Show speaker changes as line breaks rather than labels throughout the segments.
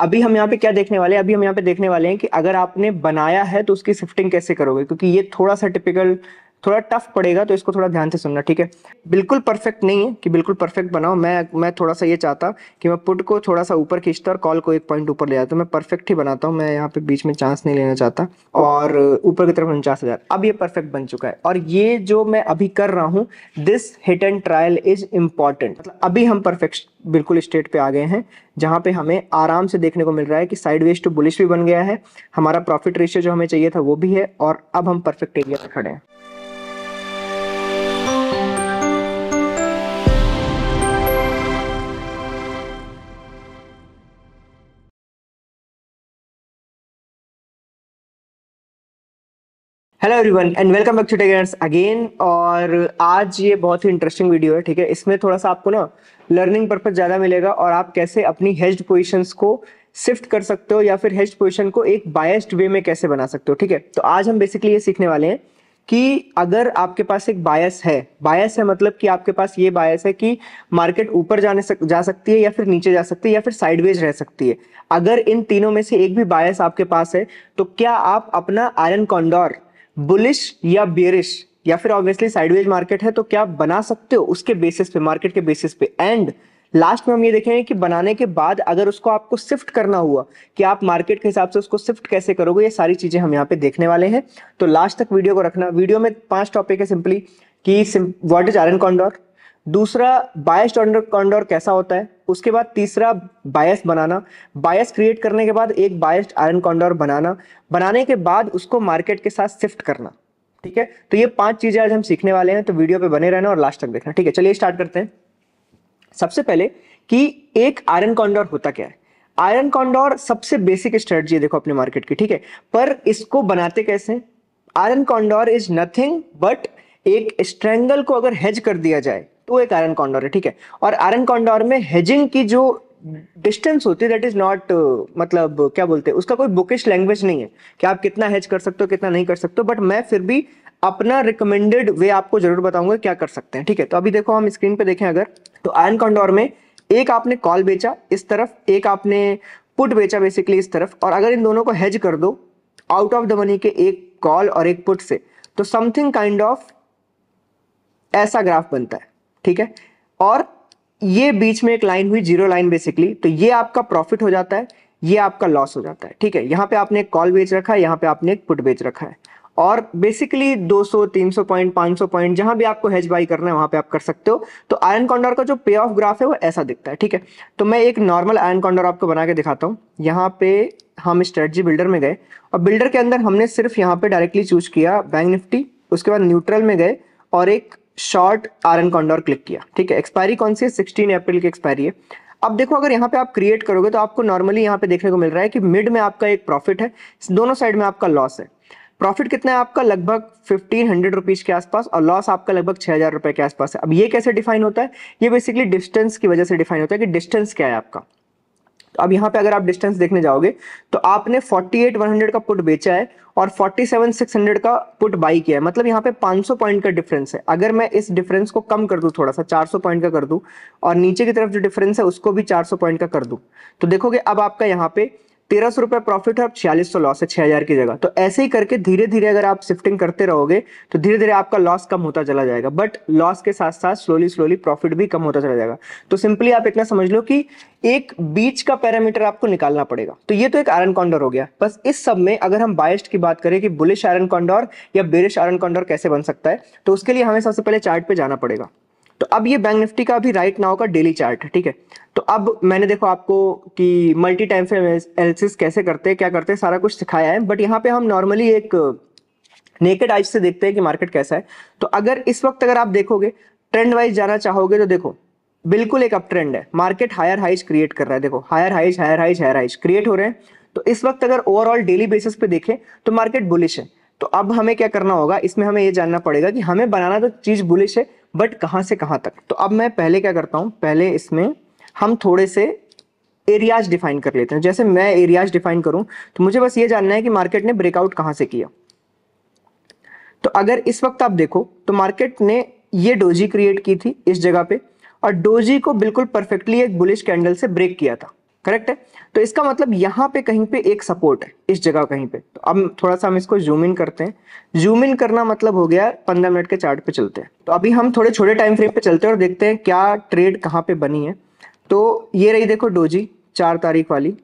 अभी हम यहाँ पे क्या देखने वाले हैं अभी हम यहाँ पे देखने वाले हैं कि अगर आपने बनाया है तो उसकी शिफ्टिंग कैसे करोगे क्योंकि ये थोड़ा सा टिपिकल थोड़ा टफ पड़ेगा तो इसको थोड़ा ध्यान से सुनना ठीक है बिल्कुल परफेक्ट नहीं है कि बिल्कुल परफेक्ट बनाओ मैं मैं थोड़ा सा ये चाहता कि मैं पुट को थोड़ा सा ऊपर खींचता और कॉल को एक पॉइंट ऊपर ले जाता तो मैं परफेक्ट ही बनाता हूँ मैं यहाँ पे बीच में चांस नहीं लेना चाहता और ऊपर की तरफ उनचास हज़ार अब ये परफेक्ट बन चुका है और ये जो मैं अभी कर रहा हूँ this hit and trial is important मतलब अभी हम परफेक्ट बिल्कुल स्टेट पे आ गए हैं जहाँ पे हमें आराम से देखने को मिल रहा है कि साइड वेस्ट टू बुलिश भी बन गया है हमारा प्रॉफिट रेशियो जो हमें चाहिए था वो भी है और अब हम परफेक्ट एरिया पे खड़े हैं hello everyone and welcome back to टेगर्स अगेन और आज ये बहुत ही इंटरेस्टिंग वीडियो है ठीक है इसमें थोड़ा सा आपको ना लर्निंग पर्पज ज़्यादा मिलेगा और आप कैसे अपनी हेज्ड पोजीशंस को शिफ्ट कर सकते हो या फिर हेज्ड पोजीशन को एक बायस्ड वे में कैसे बना सकते हो ठीक है तो आज हम बेसिकली ये सीखने वाले हैं कि अगर आपके पास एक बायस है बायस है मतलब कि आपके पास ये बायस है कि मार्केट ऊपर जाने सक, जा सकती है या फिर नीचे जा सकती है या फिर साइडवेज रह सकती है अगर इन तीनों में से एक भी बायस आपके पास है तो क्या आप अपना आयरन कॉन्डोर बुलिश या बेरिश या फिर ऑब्वियसली साइडवेज मार्केट है तो क्या बना सकते हो उसके बेसिस पे मार्केट के बेसिस पे एंड लास्ट में हम ये देखेंगे कि बनाने के बाद अगर उसको आपको शिफ्ट करना हुआ कि आप मार्केट के हिसाब से उसको शिफ्ट कैसे करोगे ये सारी चीजें हम यहाँ पे देखने वाले हैं तो लास्ट तक वीडियो को रखना वीडियो में पांच टॉपिक है सिंपली कि what is iron condor दूसरा बायस्ड कॉन्डोर कैसा होता है उसके बाद तीसरा बायस बनाना बायस क्रिएट करने के बाद एक बायस्ड आयरन कॉन्डोर बनाना बनाने के बाद उसको मार्केट के साथ शिफ्ट करना ठीक है तो ये पांच चीजें आज हम सीखने वाले हैं तो वीडियो पे बने रहना और लास्ट तक देखना ठीक है चलिए स्टार्ट करते हैं सबसे पहले कि एक आयरन कॉन्डोर होता क्या है आयरन कॉन्डोर सबसे बेसिक स्ट्रेटजी है देखो अपने मार्केट की ठीक है पर इसको बनाते कैसे iron condor is nothing but एक स्ट्रेंगल को अगर हेज कर दिया जाए तो एक आयरन कॉन्डोर है ठीक है और आयरन कॉन्डोर में हेजिंग की जो डिस्टेंस होती है दैट इज नॉट मतलब क्या बोलते हैं उसका कोई बुकिश लैंग्वेज नहीं है कि आप कितना हेज कर सकते हो कितना नहीं कर सकते हो बट मैं फिर भी अपना रिकमेंडेड वे आपको जरूर बताऊंगा क्या कर सकते हैं ठीक है तो अभी देखो हम स्क्रीन पे देखें अगर तो आयन कॉन्डोर में एक आपने कॉल बेचा इस तरफ एक आपने पुट बेचा बेसिकली इस तरफ और अगर इन दोनों को हेज कर दो आउट ऑफ द मनी के एक कॉल और एक पुट से तो समथिंग काइंड ऑफ ऐसा ग्राफ बनता है ठीक है और ये बीच में एक लाइन हुई जीरो लाइन बेसिकली तो ये आपका प्रॉफिट हो जाता है ये आपका लॉस हो जाता है ठीक है यहाँ पे आपने एक कॉल बेच रखा है यहाँ पे आपने एक पुट बेच रखा है और बेसिकली 200, 300 पॉइंट 500 पॉइंट जहां भी आपको हेज बाई करना है वहां पे आप कर सकते हो तो आयरन कॉन्डर का जो पे ऑफ ग्राफ है वो ऐसा दिखता है ठीक है तो मैं एक नॉर्मल आयरन कॉन्डर आपको बना के दिखाता हूँ यहाँ पे हम स्ट्रेटजी बिल्डर में गए और बिल्डर के अंदर हमने सिर्फ यहाँ पे डायरेक्टली चूज किया बैंक निफ्टी उसके बाद न्यूट्रल में गए और एक short iron condor click किया ठीक है एक्सपायरी कौन सी है सिक्सटीन अप्रैल की एक्सपायरी है अब देखो अगर यहाँ पे आप क्रिएट करोगे तो आपको नॉर्मली यहाँ पे देखने को मिल रहा है कि मिड में आपका एक प्रॉफिट है दोनों साइड में आपका लॉस है प्रॉफिट कितना है आपका लगभग फिफ्टीन हंड्रेड रुपीज़ के आसपास और लॉस आपका लगभग छह हज़ार रुपए के आसपास है अब ये कैसे डिफाइन होता है ये बेसिकली डिस्टेंस की वजह से डिफाइन होता है कि डिस्टेंस क्या है आपका अब यहाँ पे अगर आप डिस्टेंस देखने जाओगे तो आपने हंड्रेड का पुट बेचा है और हंड्रेड का पुट बाई किया है मतलब यहाँ पे 500 पॉइंट का डिफरेंस है अगर मैं इस डिफरेंस को कम कर दू थोड़ा सा 400 पॉइंट का कर दू और नीचे की तरफ जो डिफरेंस है उसको भी 400 पॉइंट का कर दू तो देखोगे अब आपका यहाँ पे तेरह सौ रुपए प्रॉफिट है छियालीस सौ लॉस है छह हज़ार की जगह तो ऐसे ही करके धीरे धीरे अगर आप शिफ्टिंग करते रहोगे तो धीरे धीरे आपका लॉस कम होता चला जाएगा बट लॉस के साथ साथ स्लोली स्लोली प्रॉफिट भी कम होता चला जाएगा तो सिंपली आप इतना समझ लो कि एक बीच का पैरामीटर आपको निकालना पड़ेगा तो ये तो एक आयरन कॉन्डोर हो गया बस इस सब में अगर हम बायस्ट की बात करें कि बुलिश आयरन कॉन्डोर या बेरिश आयरन कॉन्डोर कैसे बन सकता है तो उसके लिए हमें सबसे पहले चार्ट पे जाना पड़ेगा तो अब ये बैंक निफ्टी का अभी राइट नाउ का डेली चार्ट है ठीक है तो अब मैंने देखो आपको कि मल्टी टाइम फ्रेम एनालिसिस कैसे करते हैं क्या करते हैं सारा कुछ सिखाया है बट यहाँ पे हम नॉर्मली एक नेकेड आइज से देखते हैं कि मार्केट कैसा है तो अगर इस वक्त अगर आप देखोगे ट्रेंड वाइज जाना चाहोगे तो देखो बिल्कुल एक अप ट्रेंड है मार्केट हायर हाइज क्रिएट कर रहा है देखो higher highs higher highs higher highs create हो रहे हैं तो इस वक्त अगर ओवरऑल डेली बेसिस पे देखें तो मार्केट बुलिश है तो अब हमें क्या करना होगा इसमें हमें ये जानना पड़ेगा कि हमें बनाना तो चीज बुलिश है बट कहाँ से कहाँ तक तो अब मैं पहले क्या करता हूँ पहले इसमें हम थोड़े से एरियाज डिफाइन कर लेते हैं जैसे मैं एरियाज डिफाइन करूं तो मुझे बस ये जानना है कि मार्केट ने ब्रेकआउट कहाँ से किया तो अगर इस वक्त आप देखो तो मार्केट ने ये डोजी क्रिएट की थी इस जगह पे और डोजी को बिल्कुल परफेक्टली एक बुलिश कैंडल से ब्रेक किया था करेक्ट है तो इसका मतलब यहाँ पे कहीं पे एक सपोर्ट है इस जगह कहीं पे तो अब थोड़ा सा हम इसको जूम इन करते हैं जूम इन करना मतलब हो गया पंद्रह मिनट के चार्ट पे चलते हैं तो अभी हम थोड़े छोटे टाइम फ्रेम पे चलते हैं और देखते हैं क्या ट्रेड कहाँ पे बनी है तो ये रही देखो डोजी चार तारीख वाली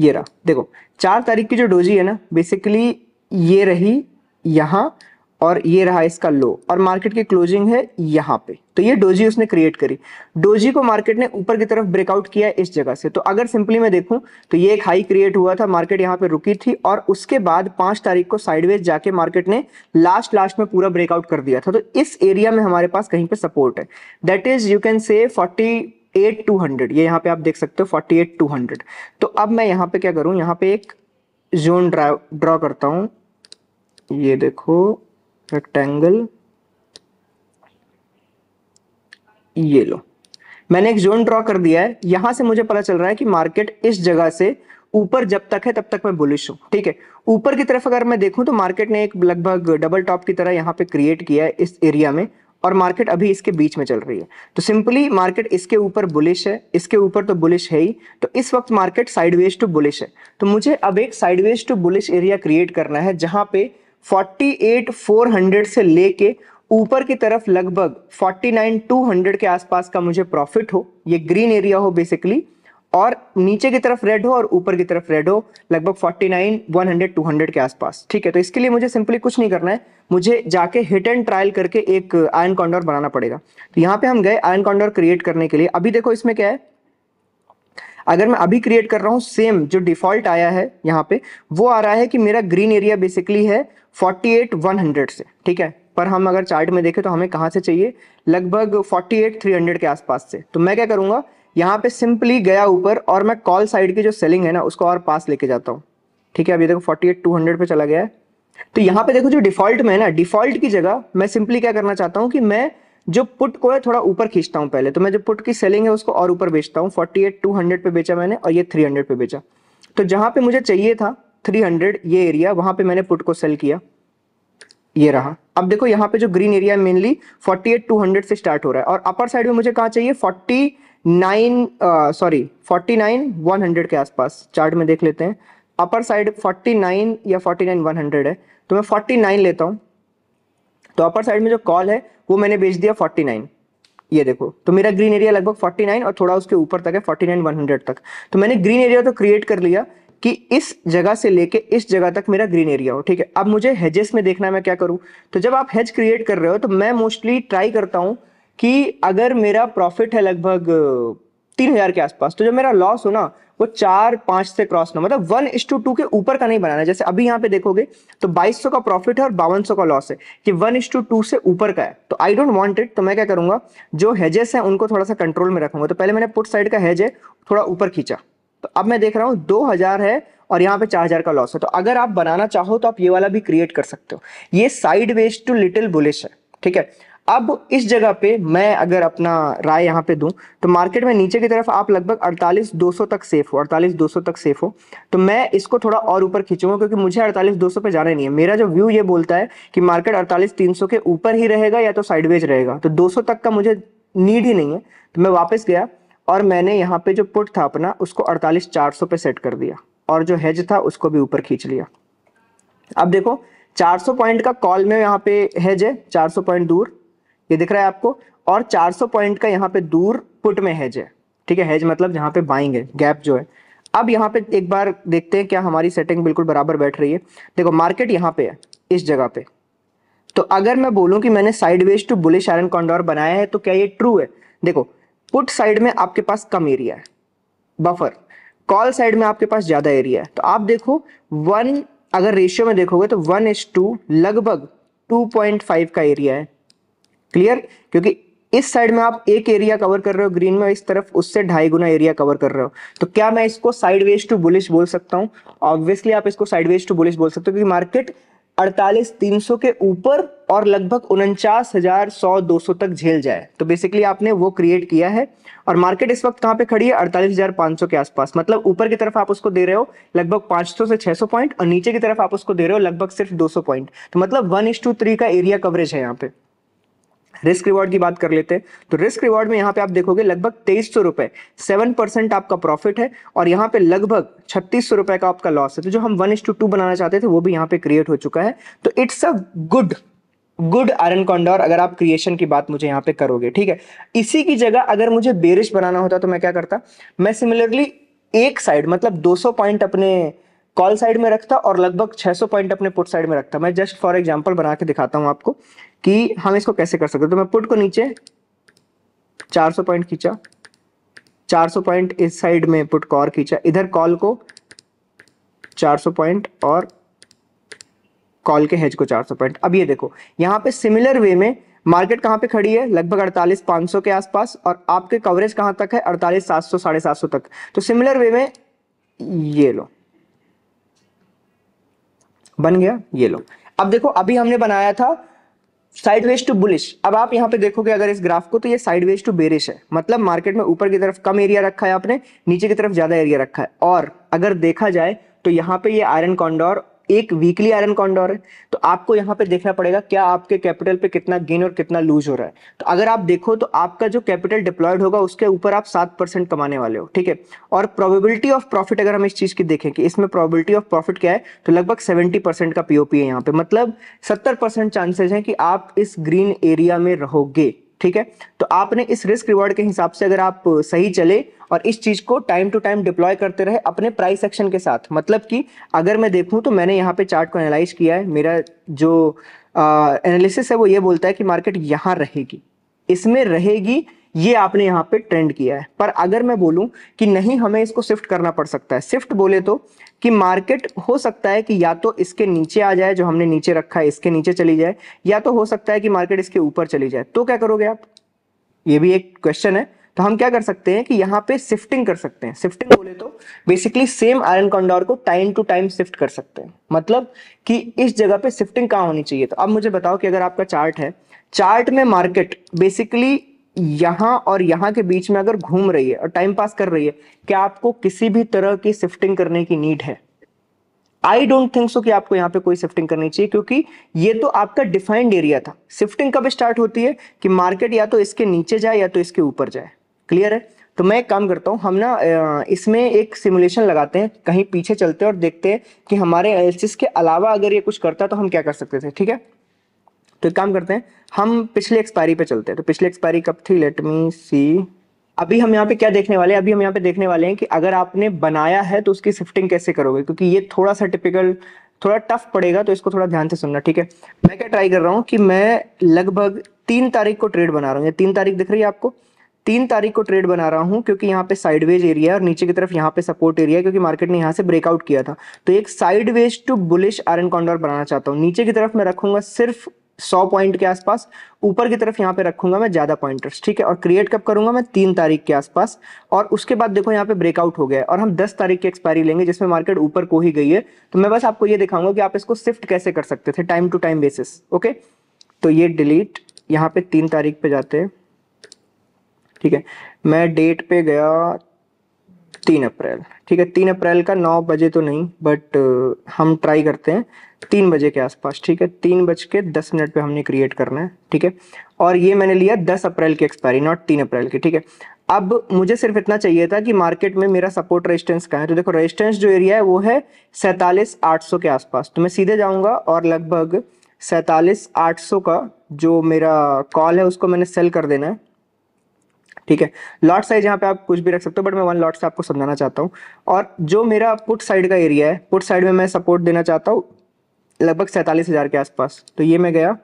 ये रहा देखो चार तारीख की जो डोजी है ना बेसिकली ये रही यहाँ और ये रहा इसका लो और मार्केट की क्लोजिंग है यहाँ पे तो ये डोजी उसने क्रिएट करी डोजी को मार्केट ने ऊपर की तरफ ब्रेकआउट किया इस जगह से तो अगर सिंपली मैं देखूं तो ये एक हाई क्रिएट हुआ था मार्केट यहाँ पे रुकी थी और उसके बाद पांच तारीख को साइडवेज जाके मार्केट ने लास्ट लास्ट में पूरा ब्रेकआउट कर दिया था तो इस एरिया में हमारे पास कहीं पे सपोर्ट है that is you can say forty eight two hundred ये यहाँ पे आप देख सकते हो फोर्टी एट टू हंड्रेड तो अब मैं यहाँ पे क्या करूँ यहाँ पे एक जोन ड्रा ड्रॉ करता हूँ ये देखो रेक्टेंगल ये लो मैंने एक जोन ड्रॉ कर दिया है यहां से मुझे पता चल रहा है कि मार्केट इस जगह से ऊपर जब तक है तब तक मैं बुलिश हूं ठीक है ऊपर की तरफ अगर मैं देखूं तो मार्केट ने एक लगभग डबल टॉप की तरह यहाँ पे क्रिएट किया है इस एरिया में और मार्केट अभी इसके बीच में चल रही है तो सिंपली मार्केट इसके ऊपर बुलिश है इसके ऊपर तो बुलिश है ही तो इस वक्त मार्केट साइडवेज टू बुलिश है तो मुझे अब एक sideways to bullish area create करना है जहां पे 48400 से लेके ऊपर की तरफ लगभग 49200 के आसपास का मुझे प्रॉफिट हो ये ग्रीन एरिया हो बेसिकली और नीचे की तरफ रेड हो और ऊपर की तरफ रेड हो लगभग 49, 100, 200 के आसपास ठीक है तो इसके लिए मुझे सिंपली कुछ नहीं करना है मुझे जाके हिट एंड ट्रायल करके एक आयन कॉन्डोर बनाना पड़ेगा तो यहाँ पे हम गए आयन कॉन्डोर क्रिएट करने के लिए अभी देखो इसमें क्या है अगर मैं अभी क्रिएट कर रहा हूँ सेम जो डिफॉल्ट आया है यहाँ पे वो आ रहा है कि मेरा ग्रीन एरिया बेसिकली है 48100 से ठीक है पर हम अगर चार्ट में देखें तो हमें कहाँ से चाहिए लगभग 48300 के आसपास से तो मैं क्या करूँगा यहाँ पे सिंपली गया ऊपर और मैं कॉल साइड की जो सेलिंग है ना उसको और पास लेके जाता हूँ ठीक है अभी देखो फोर्टी एट टू हंड्रेड पे चला गया है तो यहाँ पे देखो जो डिफॉल्ट में है ना डिफॉल्ट की जगह मैं सिंपली क्या करना चाहता हूँ कि मैं जो पुट को है थोड़ा ऊपर खींचता हूँ पहले तो मैं जो पुट की सेलिंग है उसको और ऊपर बेचता हूँ फोर्टी एट टू हंड्रेड पे बेचा मैंने और ये थ्री हंड्रेड पे बेचा तो जहां पे मुझे चाहिए था थ्री हंड्रेड ये एरिया वहां पे मैंने पुट को सेल किया ये रहा अब देखो यहाँ पे जो green area mainly forty eight two hundred से स्टार्ट हो रहा है और अपर साइड में मुझे कहाँ चाहिए forty nine sorry forty nine one hundred के आसपास चार्ट में देख लेते हैं अपर साइड फोर्टी नाइन या फोर्टी नाइन वन हंड्रेड है तो मैं फोर्टी नाइन लेता हूँ तो अपर साइड में जो कॉल है वो मैंने बेच दिया फोर्टी नाइन ये देखो तो मेरा ग्रीन एरिया लगभग 49 और थोड़ा उसके ऊपर तक है 49 100 तक तो मैंने ग्रीन एरिया तो क्रिएट कर लिया कि इस जगह से लेके इस जगह तक मेरा ग्रीन एरिया हो ठीक है अब मुझे हेजेस में देखना मैं क्या करूं तो जब आप हेज क्रिएट कर रहे हो तो मैं मोस्टली ट्राई करता हूं कि अगर मेरा प्रॉफिट है लगभग तीन हजार के आसपास तो जब मेरा लॉस हो ना वो चार पांच से क्रॉस ना मतलब वन इस टू टू के ऊपर का नहीं बनाना जैसे अभी यहाँ पे देखोगे तो सौ का प्रॉफिट है और बावन सौ का लॉस है कि वन इस टू टू से ऊपर का है तो आई डोंट वांट इट तो मैं क्या करूंगा जो हेजेस हैं उनको थोड़ा सा कंट्रोल में रखूंगा तो पहले मैंने पुट साइड का हेज है थोड़ा ऊपर खींचा तो अब मैं देख रहा हूँ दो हजार है और यहाँ पे चार हजार का लॉस है तो अगर आप बनाना चाहो तो आप ये वाला भी क्रिएट कर सकते हो ये sideways to little bullish है ठीक है अब इस जगह पे मैं अगर अपना राय यहाँ पे दूं तो मार्केट में नीचे की तरफ आप लगभग 48 200 तक सेफ हो 48 200 तक सेफ हो तो मैं इसको थोड़ा और ऊपर खींचूंगा क्योंकि मुझे 48 200 पे जाना नहीं है मेरा जो व्यू ये बोलता है कि मार्केट 48 300 के ऊपर ही रहेगा या तो साइडवेज रहेगा तो 200 तक का मुझे नीड ही नहीं है तो मैं वापस गया और मैंने यहाँ पे जो पुट था अपना उसको अड़तालीस चार पे सेट कर दिया और जो हैज था उसको भी ऊपर खींच लिया अब देखो 400 पॉइंट का कॉल में यहाँ पे हेज है 400 पॉइंट दूर ये दिख रहा है आपको और 400 पॉइंट का यहाँ पे दूर पुट में हैज है ठीक है हैज मतलब जहाँ पे बाइंग है गैप जो है अब यहाँ पे एक बार देखते हैं क्या हमारी सेटिंग बिल्कुल बराबर बैठ रही है देखो मार्केट यहाँ पे है इस जगह पे तो अगर मैं बोलूं कि मैंने sideways to bullish iron condor बनाया है तो क्या ये ट्रू है देखो पुट साइड में आपके पास कम एरिया है बफर कॉल साइड में आपके पास ज्यादा एरिया है तो आप देखो वन अगर रेशियो में देखोगे तो वन इज टू लगभग टू पॉइंट फाइव का एरिया है क्लियर क्योंकि इस साइड में आप एक एरिया कवर कर रहे हो ग्रीन में इस तरफ उससे ढाई गुना एरिया कवर कर रहे हो तो क्या मैं इसको साइडवेज टू बुलिश बोल सकता हूं ऑब्वियसली आप इसको साइडवेज टू बुलिश बोल सकते हो क्योंकि मार्केट अड़तालीस तीन सौ के ऊपर और लगभग उनचास हजार सौ दो सौ तक झेल जाए तो बेसिकली आपने वो क्रिएट किया है और मार्केट इस वक्त कहां पे खड़ी है अड़तालीस हजार पांच सौ के आसपास मतलब ऊपर की तरफ आप उसको दे रहे हो लगभग पांच सौ से छह सौ पॉइंट और नीचे की तरफ आप उसको दे रहे हो लगभग सिर्फ दो सौ पॉइंट तो मतलब वन इज टू थ्री का एरिया कवरेज है यहाँ पे रिस्क रिवॉर्ड की बात कर लेते हैं तो रिस्क रिवॉर्ड में यहाँ पे आप देखोगे लगभग तेईस सौ रुपए सेवन परसेंट आपका प्रॉफिट है और यहाँ पे लगभग छत्तीस सौ रुपए का आपका लॉस है तो जो हम वन इस टू टू बनाना चाहते थे वो भी यहाँ पे क्रिएट हो चुका है तो it's a good good iron condor अगर आप क्रिएशन की बात मुझे यहाँ पे करोगे ठीक है इसी की जगह अगर मुझे बेरिश बनाना होता तो मैं क्या करता मैं सिमिलरली एक साइड मतलब 200 पॉइंट अपने कॉल साइड में रखता और लगभग 600 पॉइंट अपने पुट साइड में रखता मैं जस्ट फॉर एग्जांपल बना के दिखाता हूँ आपको कि हम इसको कैसे कर सकते तो मैं पुट को नीचे 400 पॉइंट खींचा 400 पॉइंट इस साइड में पुट को और खींचा इधर कॉल को 400 पॉइंट और कॉल के हेज को 400 पॉइंट अब ये देखो यहां पे सिमिलर वे में मार्केट कहां पे खड़ी है लगभग अड़तालीस 500 के आसपास और आपके कवरेज कहां तक है अड़तालीस सात सौ साढ़े सात सौ तक तो सिमिलर वे में ये लो बन गया ये लो अब देखो अभी हमने बनाया था साइडवेज टू बुलिश अब आप यहाँ पे देखोगे अगर इस ग्राफ को तो ये साइडवेज टू बेरिश है मतलब मार्केट में ऊपर की तरफ कम एरिया रखा है आपने नीचे की तरफ ज्यादा एरिया रखा है और अगर देखा जाए तो यहाँ पे ये आयरन कॉन्डोर एक वीकली आयरन कॉन्डोर है तो आपको यहाँ पे देखना पड़ेगा क्या आपके कैपिटल पे कितना गेन और कितना लूज हो रहा है तो अगर आप देखो तो आपका जो कैपिटल डिप्लॉयड होगा उसके ऊपर आप सात परसेंट कमाने वाले हो ठीक है और प्रोबेबिलिटी ऑफ प्रॉफिट अगर हम इस चीज की देखें कि इसमें प्रोबेबिलिटी ऑफ प्रॉफिट क्या है तो लगभग सेवेंटी का पीओपी है यहाँ पे मतलब सत्तर चांसेस है कि आप इस ग्रीन एरिया में रहोगे ठीक है तो आपने इस रिस्क रिवॉर्ड के हिसाब से अगर आप सही चले और इस चीज को टाइम टू टाइम डिप्लॉय करते रहे अपने प्राइस एक्शन के साथ मतलब कि अगर मैं देखूं तो मैंने यहाँ पे चार्ट को एनालाइज किया है मेरा जो एनालिसिस है वो ये बोलता है कि मार्केट यहाँ रहेगी इसमें रहेगी ये आपने यहाँ पे ट्रेंड किया है पर अगर मैं बोलूँ कि नहीं हमें इसको शिफ्ट करना पड़ सकता है शिफ्ट बोले तो कि मार्केट हो सकता है कि या तो इसके नीचे आ जाए जो हमने नीचे रखा है इसके नीचे चली जाए या तो हो सकता है कि मार्केट इसके ऊपर चली जाए तो क्या करोगे आप ये भी एक क्वेश्चन है तो हम क्या कर सकते हैं कि यहाँ पे शिफ्टिंग कर सकते हैं शिफ्टिंग बोले तो बेसिकली सेम आयरन कॉन्डोर को टाइम टू टाइम शिफ्ट कर सकते हैं मतलब कि इस जगह पे शिफ्टिंग कहाँ होनी चाहिए तो अब मुझे बताओ कि अगर आपका चार्ट है चार्ट में मार्केट बेसिकली यहां और यहां के बीच में अगर घूम रही है और टाइम पास कर रही है क्या आपको किसी भी तरह की शिफ्टिंग करने की नीड है आई डोंट थिंक सो कि आपको यहाँ पे कोई शिफ्टिंग करनी चाहिए क्योंकि ये तो आपका डिफाइंड एरिया था शिफ्टिंग कब स्टार्ट होती है कि मार्केट या तो इसके नीचे जाए या तो इसके ऊपर जाए क्लियर है तो मैं एक काम करता हूँ हम ना इसमें एक सिमुलेशन लगाते हैं कहीं पीछे चलते हैं और देखते हैं कि हमारे एनालिसिस के अलावा अगर ये कुछ करता तो हम क्या कर सकते थे ठीक है तो एक काम करते हैं हम पिछले एक्सपायरी पे चलते हैं तो पिछले एक्सपायरी कब थी लेट मी सी अभी हम यहाँ पे क्या देखने वाले हैं अभी हम यहाँ पे देखने वाले हैं कि अगर आपने बनाया है तो उसकी शिफ्टिंग कैसे करोगे क्योंकि ये थोड़ा सा टिपिकल थोड़ा टफ पड़ेगा तो इसको थोड़ा ध्यान से सुनना ठीक है मैं क्या ट्राई कर रहा हूँ कि मैं लगभग तीन तारीख को ट्रेड बना रहा हूँ तीन तारीख दिख रही है आपको तीन तारीख को ट्रेड बना रहा हूँ क्योंकि यहाँ पे साइडवेज एरिया है और नीचे की तरफ यहाँ पे सपोर्ट एरिया है क्योंकि मार्केट ने यहाँ से ब्रेकआउट किया था तो एक sideways to bullish iron बनाना चाहता हूँ नीचे की तरफ मैं रखूंगा सिर्फ सौ पॉइंट के आसपास ऊपर की तरफ यहाँ पे रखूंगा मैं ज्यादा पॉइंटर्स ठीक है और क्रिएट कब करूंगा मैं तीन तारीख के आसपास और उसके बाद देखो यहाँ पे ब्रेकआउट हो गया और हम दस तारीख की एक्सपायरी लेंगे जिसमें मार्केट ऊपर को ही गई है तो मैं बस आपको ये दिखाऊंगा कि आप इसको शिफ्ट कैसे कर सकते थे time to time basis okay तो ये डिलीट यहाँ पे तीन तारीख पे जाते हैं ठीक है मैं डेट पे गया तीन अप्रैल ठीक है तीन अप्रैल का नौ बजे तो नहीं बट हम ट्राई करते हैं तीन बजे के आसपास ठीक है तीन बज के दस मिनट पे हमने क्रिएट करना है ठीक है और ये मैंने लिया दस अप्रैल की एक्सपायरी नॉट तीन अप्रैल की ठीक है अब मुझे सिर्फ इतना चाहिए था कि मार्केट में मेरा सपोर्ट रेजिस्टेंस का है तो देखो रेजिस्टेंस जो एरिया है वो है सैतालीस आठ सौ के आसपास तो मैं सीधे जाऊंगा और लगभग सैतालीस आठ सौ का जो मेरा कॉल है उसको मैंने सेल कर देना है ठीक है लॉट साइज यहाँ पे आप कुछ भी रख सकते हो बट मैं वन लॉट से आपको समझाना चाहता हूँ और जो मेरा पुट साइड का एरिया है पुट साइड में मैं सपोर्ट देना चाहता हूँ लगभग सैंतालीस हजार के आसपास तो ये मैं गया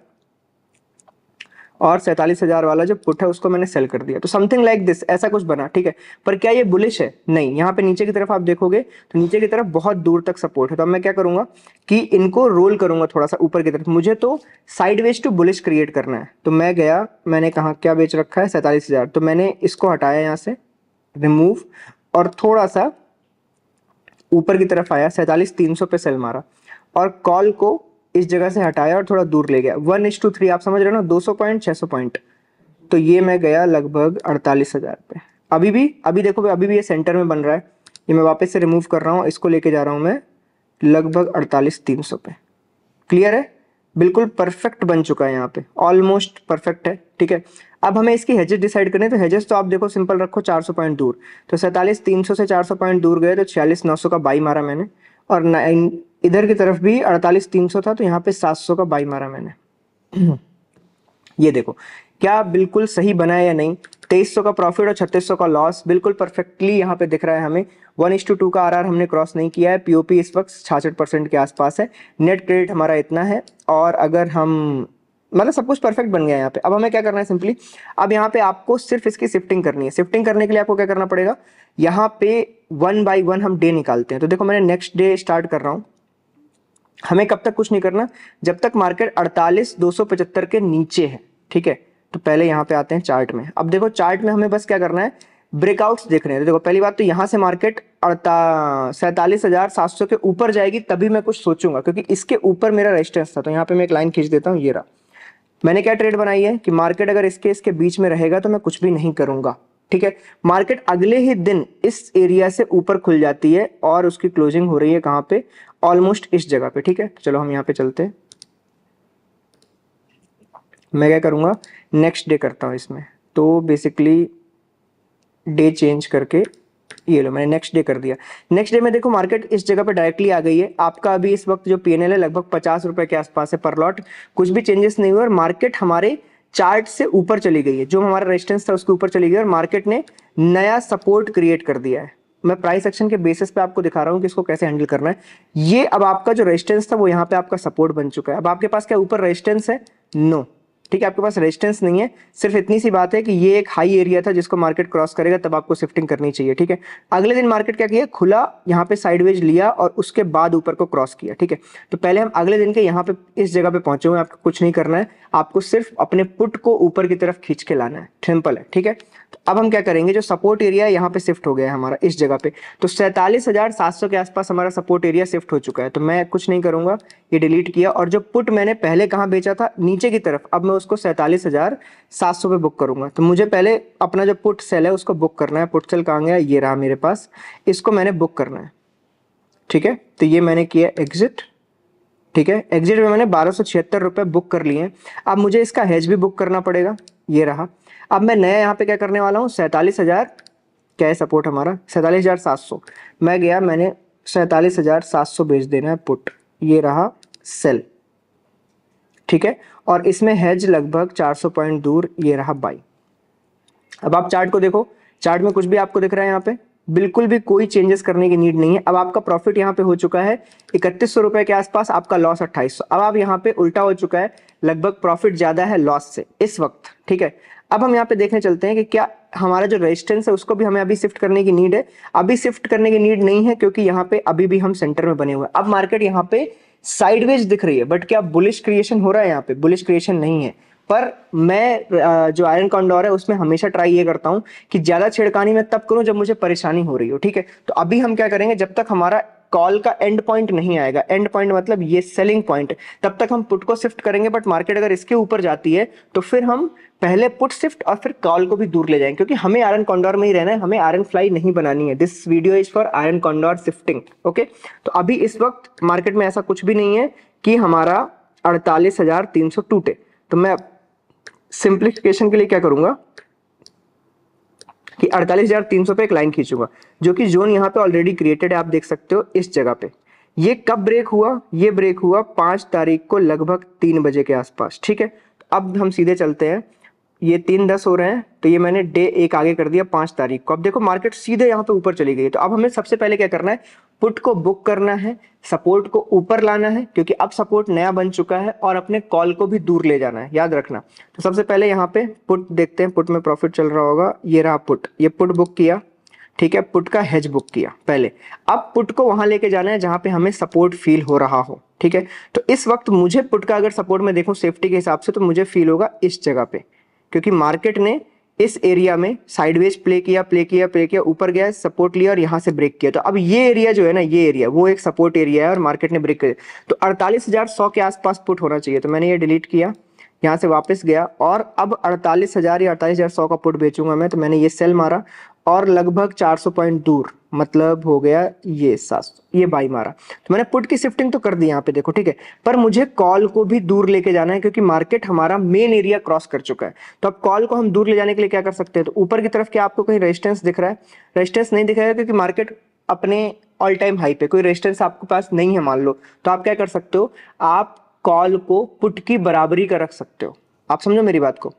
और सैंतालीस हजार वाला जो पुट है उसको मैंने सेल कर दिया तो समथिंग लाइक दिस ऐसा कुछ बना ठीक है पर क्या ये बुलिश है नहीं यहाँ पे नीचे की तरफ आप देखोगे तो नीचे की तरफ बहुत दूर तक सपोर्ट है तो अब मैं क्या करूंगा कि इनको रोल करूंगा थोड़ा सा ऊपर की तरफ मुझे तो वेज टू बुलिश क्रिएट करना है तो मैं गया मैंने कहा क्या बेच रखा है सैंतालीस हजार तो मैंने इसको हटाया यहाँ से रिमूव और थोड़ा सा ऊपर की तरफ आया सैंतालीस तीन सौ पे सेल मारा और कॉल को इस जगह से हटाया और थोड़ा दूर ले गया वन इज टू थ्री आप समझ रहे हो ना दो सौ पॉइंट छह सौ पॉइंट तो ये मैं गया लगभग अड़तालीस हज़ार पे अभी भी अभी देखो भाई अभी भी ये सेंटर में बन रहा है ये मैं वापस से रिमूव कर रहा हूँ इसको लेके जा रहा हूँ मैं लगभग अड़तालीस तीन सौ पे क्लियर है बिल्कुल परफेक्ट बन चुका है यहाँ पे ऑलमोस्ट परफेक्ट है ठीक है अब हमें इसकी हेजेस डिसाइड करने तो हेजेस तो आप देखो सिंपल रखो 400 पॉइंट दूर तो सैंतालीस 300 से 400 पॉइंट दूर गए तो छियालीस 900 का बाई मारा मैंने और इधर की तरफ भी अड़तालीस तीन सौ था तो यहाँ पे सात सौ का बाई मारा मैंने ये देखो क्या बिल्कुल सही बना है या नहीं तेईस सौ का प्रॉफिट और छत्तीस सौ का लॉस बिल्कुल परफेक्टली यहाँ पे दिख रहा है हमें one is to two two RR हमने क्रॉस नहीं किया है पीओपी इस वक्त छाछठ परसेंट के आसपास है नेट क्रेडिट हमारा इतना है और अगर हम मतलब सब कुछ परफेक्ट बन गया यहाँ पे अब हमें क्या करना है सिंपली अब यहाँ पे आपको सिर्फ इसकी शिफ्टिंग करनी है शिफ्टिंग करने के लिए आपको क्या करना पड़ेगा यहाँ पे वन बाई वन हम डे निकालते हैं तो देखो मैंने नेक्स्ट डे स्टार्ट कर रहा हूँ हमें कब तक कुछ नहीं करना जब तक मार्केट अड़तालीस दो के नीचे है ठीक है तो पहले यहाँ पे आते हैं चार्ट में अब देखो चार्ट में हमें बस क्या करना है ब्रेकआउट देख रहे हैं देखो पहली बात तो यहाँ से मार्केट अड़ता हजार सात सौ के ऊपर जाएगी तभी मैं कुछ सोचूंगा क्योंकि इसके ऊपर मेरा रेजिस्टेंस था तो यहाँ पे मैं एक लाइन खींच देता हूँ ये रहा मैंने क्या ट्रेड बनाई है कि मार्केट अगर इसके इसके बीच में रहेगा तो मैं कुछ भी नहीं करूंगा ठीक है मार्केट अगले ही दिन इस एरिया से ऊपर खुल जाती है और उसकी क्लोजिंग हो रही है कहाँ पे ऑलमोस्ट इस जगह पे ठीक है तो चलो हम यहाँ पे चलते मैं क्या करूँगा नेक्स्ट डे करता हूँ इसमें तो बेसिकली डे चेंज करके ये लो मैंने नेक्स्ट डे कर दिया नेक्स्ट डे में देखो मार्केट इस जगह पे डायरेक्टली आ गई है आपका अभी इस वक्त जो पीएनएल है लगभग पचास रुपए के आसपास है पर लॉट कुछ भी चेंजेस नहीं हुए और मार्केट हमारे चार्ट से ऊपर चली गई है जो हमारा रेजिस्टेंस था उसके ऊपर चली गई और मार्केट ने नया सपोर्ट क्रिएट कर दिया है मैं प्राइस एक्शन के बेसिस पे आपको दिखा रहा हूँ कि इसको कैसे हैंडल करना है ये अब आपका जो रेजिस्टेंस था वो यहाँ पे आपका सपोर्ट बन चुका है अब आपके पास क्या ऊपर रेजिस्टेंस है नो no. ठीक है आपके पास रेजिस्टेंस नहीं है सिर्फ इतनी सी बात है कि ये एक हाई एरिया था जिसको मार्केट क्रॉस करेगा तब आपको शिफ्टिंग करनी चाहिए ठीक है अगले दिन मार्केट क्या किया खुला यहाँ पे साइडवेज लिया और उसके बाद ऊपर को क्रॉस किया ठीक है तो पहले हम अगले दिन के यहाँ पे इस जगह पे पहुंचे हुए आपको कुछ नहीं करना है आपको सिर्फ अपने पुट को ऊपर की तरफ खींच के लाना है सिंपल है ठीक है अब हम क्या करेंगे जो सपोर्ट एरिया यहाँ पे शिफ्ट हो गया है हमारा इस जगह पे तो सैंतालीस हजार सात सौ के आसपास हमारा सपोर्ट एरिया शिफ्ट हो चुका है तो मैं कुछ नहीं करूंगा ये डिलीट किया और जो पुट मैंने पहले कहाँ बेचा था नीचे की तरफ अब मैं उसको सैंतालीस हजार सात सौ पे बुक करूंगा तो मुझे पहले अपना जो पुट सेल है उसको बुक करना है पुट सेल कहाँ गया ये रहा मेरे पास इसको मैंने बुक करना है ठीक है तो ये मैंने किया एग्जिट ठीक है एग्जिट में मैंने बारह सौ छिहत्तर रुपये बुक कर लिए अब मुझे इसका हेज भी बुक करना पड़ेगा ये रहा अब मैं नया यहाँ पे क्या करने वाला हूँ सैंतालीस हज़ार क्या है सपोर्ट हमारा सैंतालीस हज़ार सात सौ मैं गया मैंने सैंतालीस हज़ार सात सौ बेच देना है पुट ये रहा सेल ठीक है और इसमें हैज लगभग चार सौ पॉइंट दूर ये रहा बाई अब आप चार्ट को देखो चार्ट में कुछ भी आपको दिख रहा है यहाँ पे बिल्कुल भी कोई चेंजेस करने की नीड नहीं है अब आपका प्रॉफिट यहाँ पे हो चुका है इकतीस सौ रुपए के आसपास आपका लॉस अट्ठाईस सौ अब आप यहाँ पे उल्टा हो चुका है लगभग प्रॉफिट ज्यादा है लॉस से इस वक्त ठीक है अब हम यहाँ पे देखने चलते हैं कि क्या हमारा जो रेजिस्टेंस है उसको भी हमें अभी शिफ्ट करने की नीड है अभी शिफ्ट करने की नीड नहीं है क्योंकि यहाँ पे अभी भी हम सेंटर में बने हुए अब मार्केट यहाँ पे साइडवेज दिख रही है बट क्या बुलिश क्रिएशन हो रहा है यहाँ पे बुलिश क्रिएशन नहीं है पर मैं जो आयरन कॉन्डोर है उसमें हमेशा ट्राई ये करता हूँ कि ज्यादा छेड़खानी मैं तब करूँ जब मुझे परेशानी हो रही हो ठीक है तो अभी हम क्या करेंगे जब तक हमारा कॉल का एंड पॉइंट नहीं आएगा एंड पॉइंट मतलब ये सेलिंग पॉइंट तब तक हम पुट को शिफ्ट करेंगे बट मार्केट अगर इसके ऊपर जाती है तो फिर हम पहले पुट शिफ्ट और फिर कॉल को भी दूर ले जाएंगे क्योंकि हमें आयरन कॉन्डोर में ही रहना है हमें आयरन फ्लाई नहीं बनानी है this video is for iron condor shifting okay तो अभी इस वक्त मार्केट में ऐसा कुछ भी नहीं है कि हमारा अड़तालीस टूटे तो मैं सिंप्लीफिकेशन के लिए क्या करूंगा कि अड़तालीस हजार तीन सौ पे एक लाइन खींचूंगा जो कि जोन यहाँ पे ऑलरेडी क्रिएटेड है आप देख सकते हो इस जगह पे ये कब ब्रेक हुआ ये ब्रेक हुआ पांच तारीख को लगभग तीन बजे के आसपास ठीक है अब हम सीधे चलते हैं ये तीन दस हो रहे हैं तो ये मैंने डे एक आगे कर दिया पांच तारीख को अब देखो मार्केट सीधे यहाँ पे ऊपर चली गई तो अब हमें सबसे पहले क्या करना है पुट को बुक करना है सपोर्ट को ऊपर लाना है क्योंकि अब सपोर्ट नया बन चुका है और अपने कॉल को भी दूर ले जाना है याद रखना तो सबसे पहले यहाँ पे पुट देखते हैं पुट में प्रॉफिट चल रहा होगा ये रहा पुट ये पुट बुक किया ठीक है पुट का हेज बुक किया पहले अब पुट को वहां लेके जाना है जहां पे हमें सपोर्ट फील हो रहा हो ठीक है तो इस वक्त मुझे पुट का अगर सपोर्ट में देखूं सेफ्टी के हिसाब से तो मुझे फील होगा इस जगह पे क्योंकि मार्केट ने इस एरिया में साइडवेज प्ले किया प्ले किया प्ले किया ऊपर गया सपोर्ट लिया और यहाँ से ब्रेक किया तो अब ये एरिया जो है ना ये एरिया वो एक सपोर्ट एरिया है और मार्केट ने ब्रेक किया तो अड़तालीस हजार सौ के आसपास पुट होना चाहिए तो मैंने ये डिलीट किया यहाँ से वापस गया और अब अड़तालीस हजार या अड़तालीस हजार सौ का पुट बेचूंगा मैं तो मैंने ये सेल मारा और लगभग 400 पॉइंट दूर मतलब हो गया ये सात ये बाई मारा तो मैंने पुट की शिफ्टिंग तो कर दी यहाँ पे देखो ठीक है पर मुझे कॉल को भी दूर लेके जाना है क्योंकि मार्केट हमारा मेन एरिया क्रॉस कर चुका है तो अब कॉल को हम दूर ले जाने के लिए क्या कर सकते हैं तो ऊपर की तरफ क्या आपको कहीं रेजिस्टेंस दिख रहा है रेजिस्टेंस नहीं दिखाएगा क्योंकि मार्केट अपने ऑल टाइम हाई पे कोई रेजिस्टेंस आपके पास नहीं है मान लो तो आप क्या कर सकते हो आप कॉल को पुट की बराबरी का रख सकते हो आप समझो मेरी बात को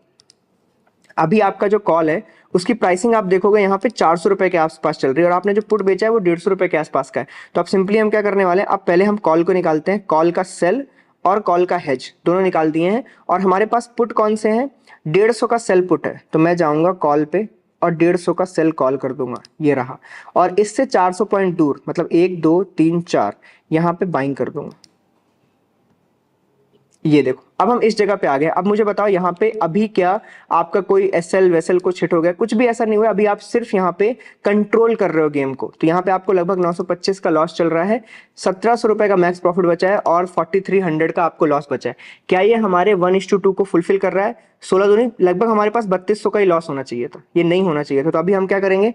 अभी आपका जो कॉल है उसकी प्राइसिंग आप देखोगे यहाँ पे चार सौ रुपए के आसपास चल रही है और आपने जो पुट बेचा है वो डेढ़ सौ रुपए के आसपास का है तो आप सिंपली हम क्या करने वाले हैं अब पहले हम कॉल को निकालते हैं कॉल का सेल और कॉल का हेज दोनों निकाल दिए हैं और हमारे पास पुट कौन से हैं डेढ़ सौ का सेल पुट है तो मैं जाऊंगा कॉल पे और डेढ़ सौ का सेल कॉल कर दूंगा ये रहा और इससे चार सौ पॉइंट दूर मतलब एक दो तीन चार यहाँ पे बाइंग कर दूंगा ये देखो अब हम इस जगह पे आ गए अब मुझे बताओ यहाँ पे अभी क्या आपका कोई एस एल वेसल कुछ हिट हो गया कुछ भी ऐसा नहीं हुआ अभी आप सिर्फ यहाँ पे कंट्रोल कर रहे हो गेम को तो यहाँ पे आपको लगभग 925 का लॉस चल रहा है सत्रह सौ रुपए का मैक्स प्रॉफिट बचा है और 4300 का आपको लॉस बचा है क्या ये हमारे वन इस टू टू को फुलफिल कर रहा है सोलह दूनी लगभग हमारे पास बत्तीस का ही लॉस होना चाहिए था ये नहीं होना चाहिए था तो अभी हम क्या करेंगे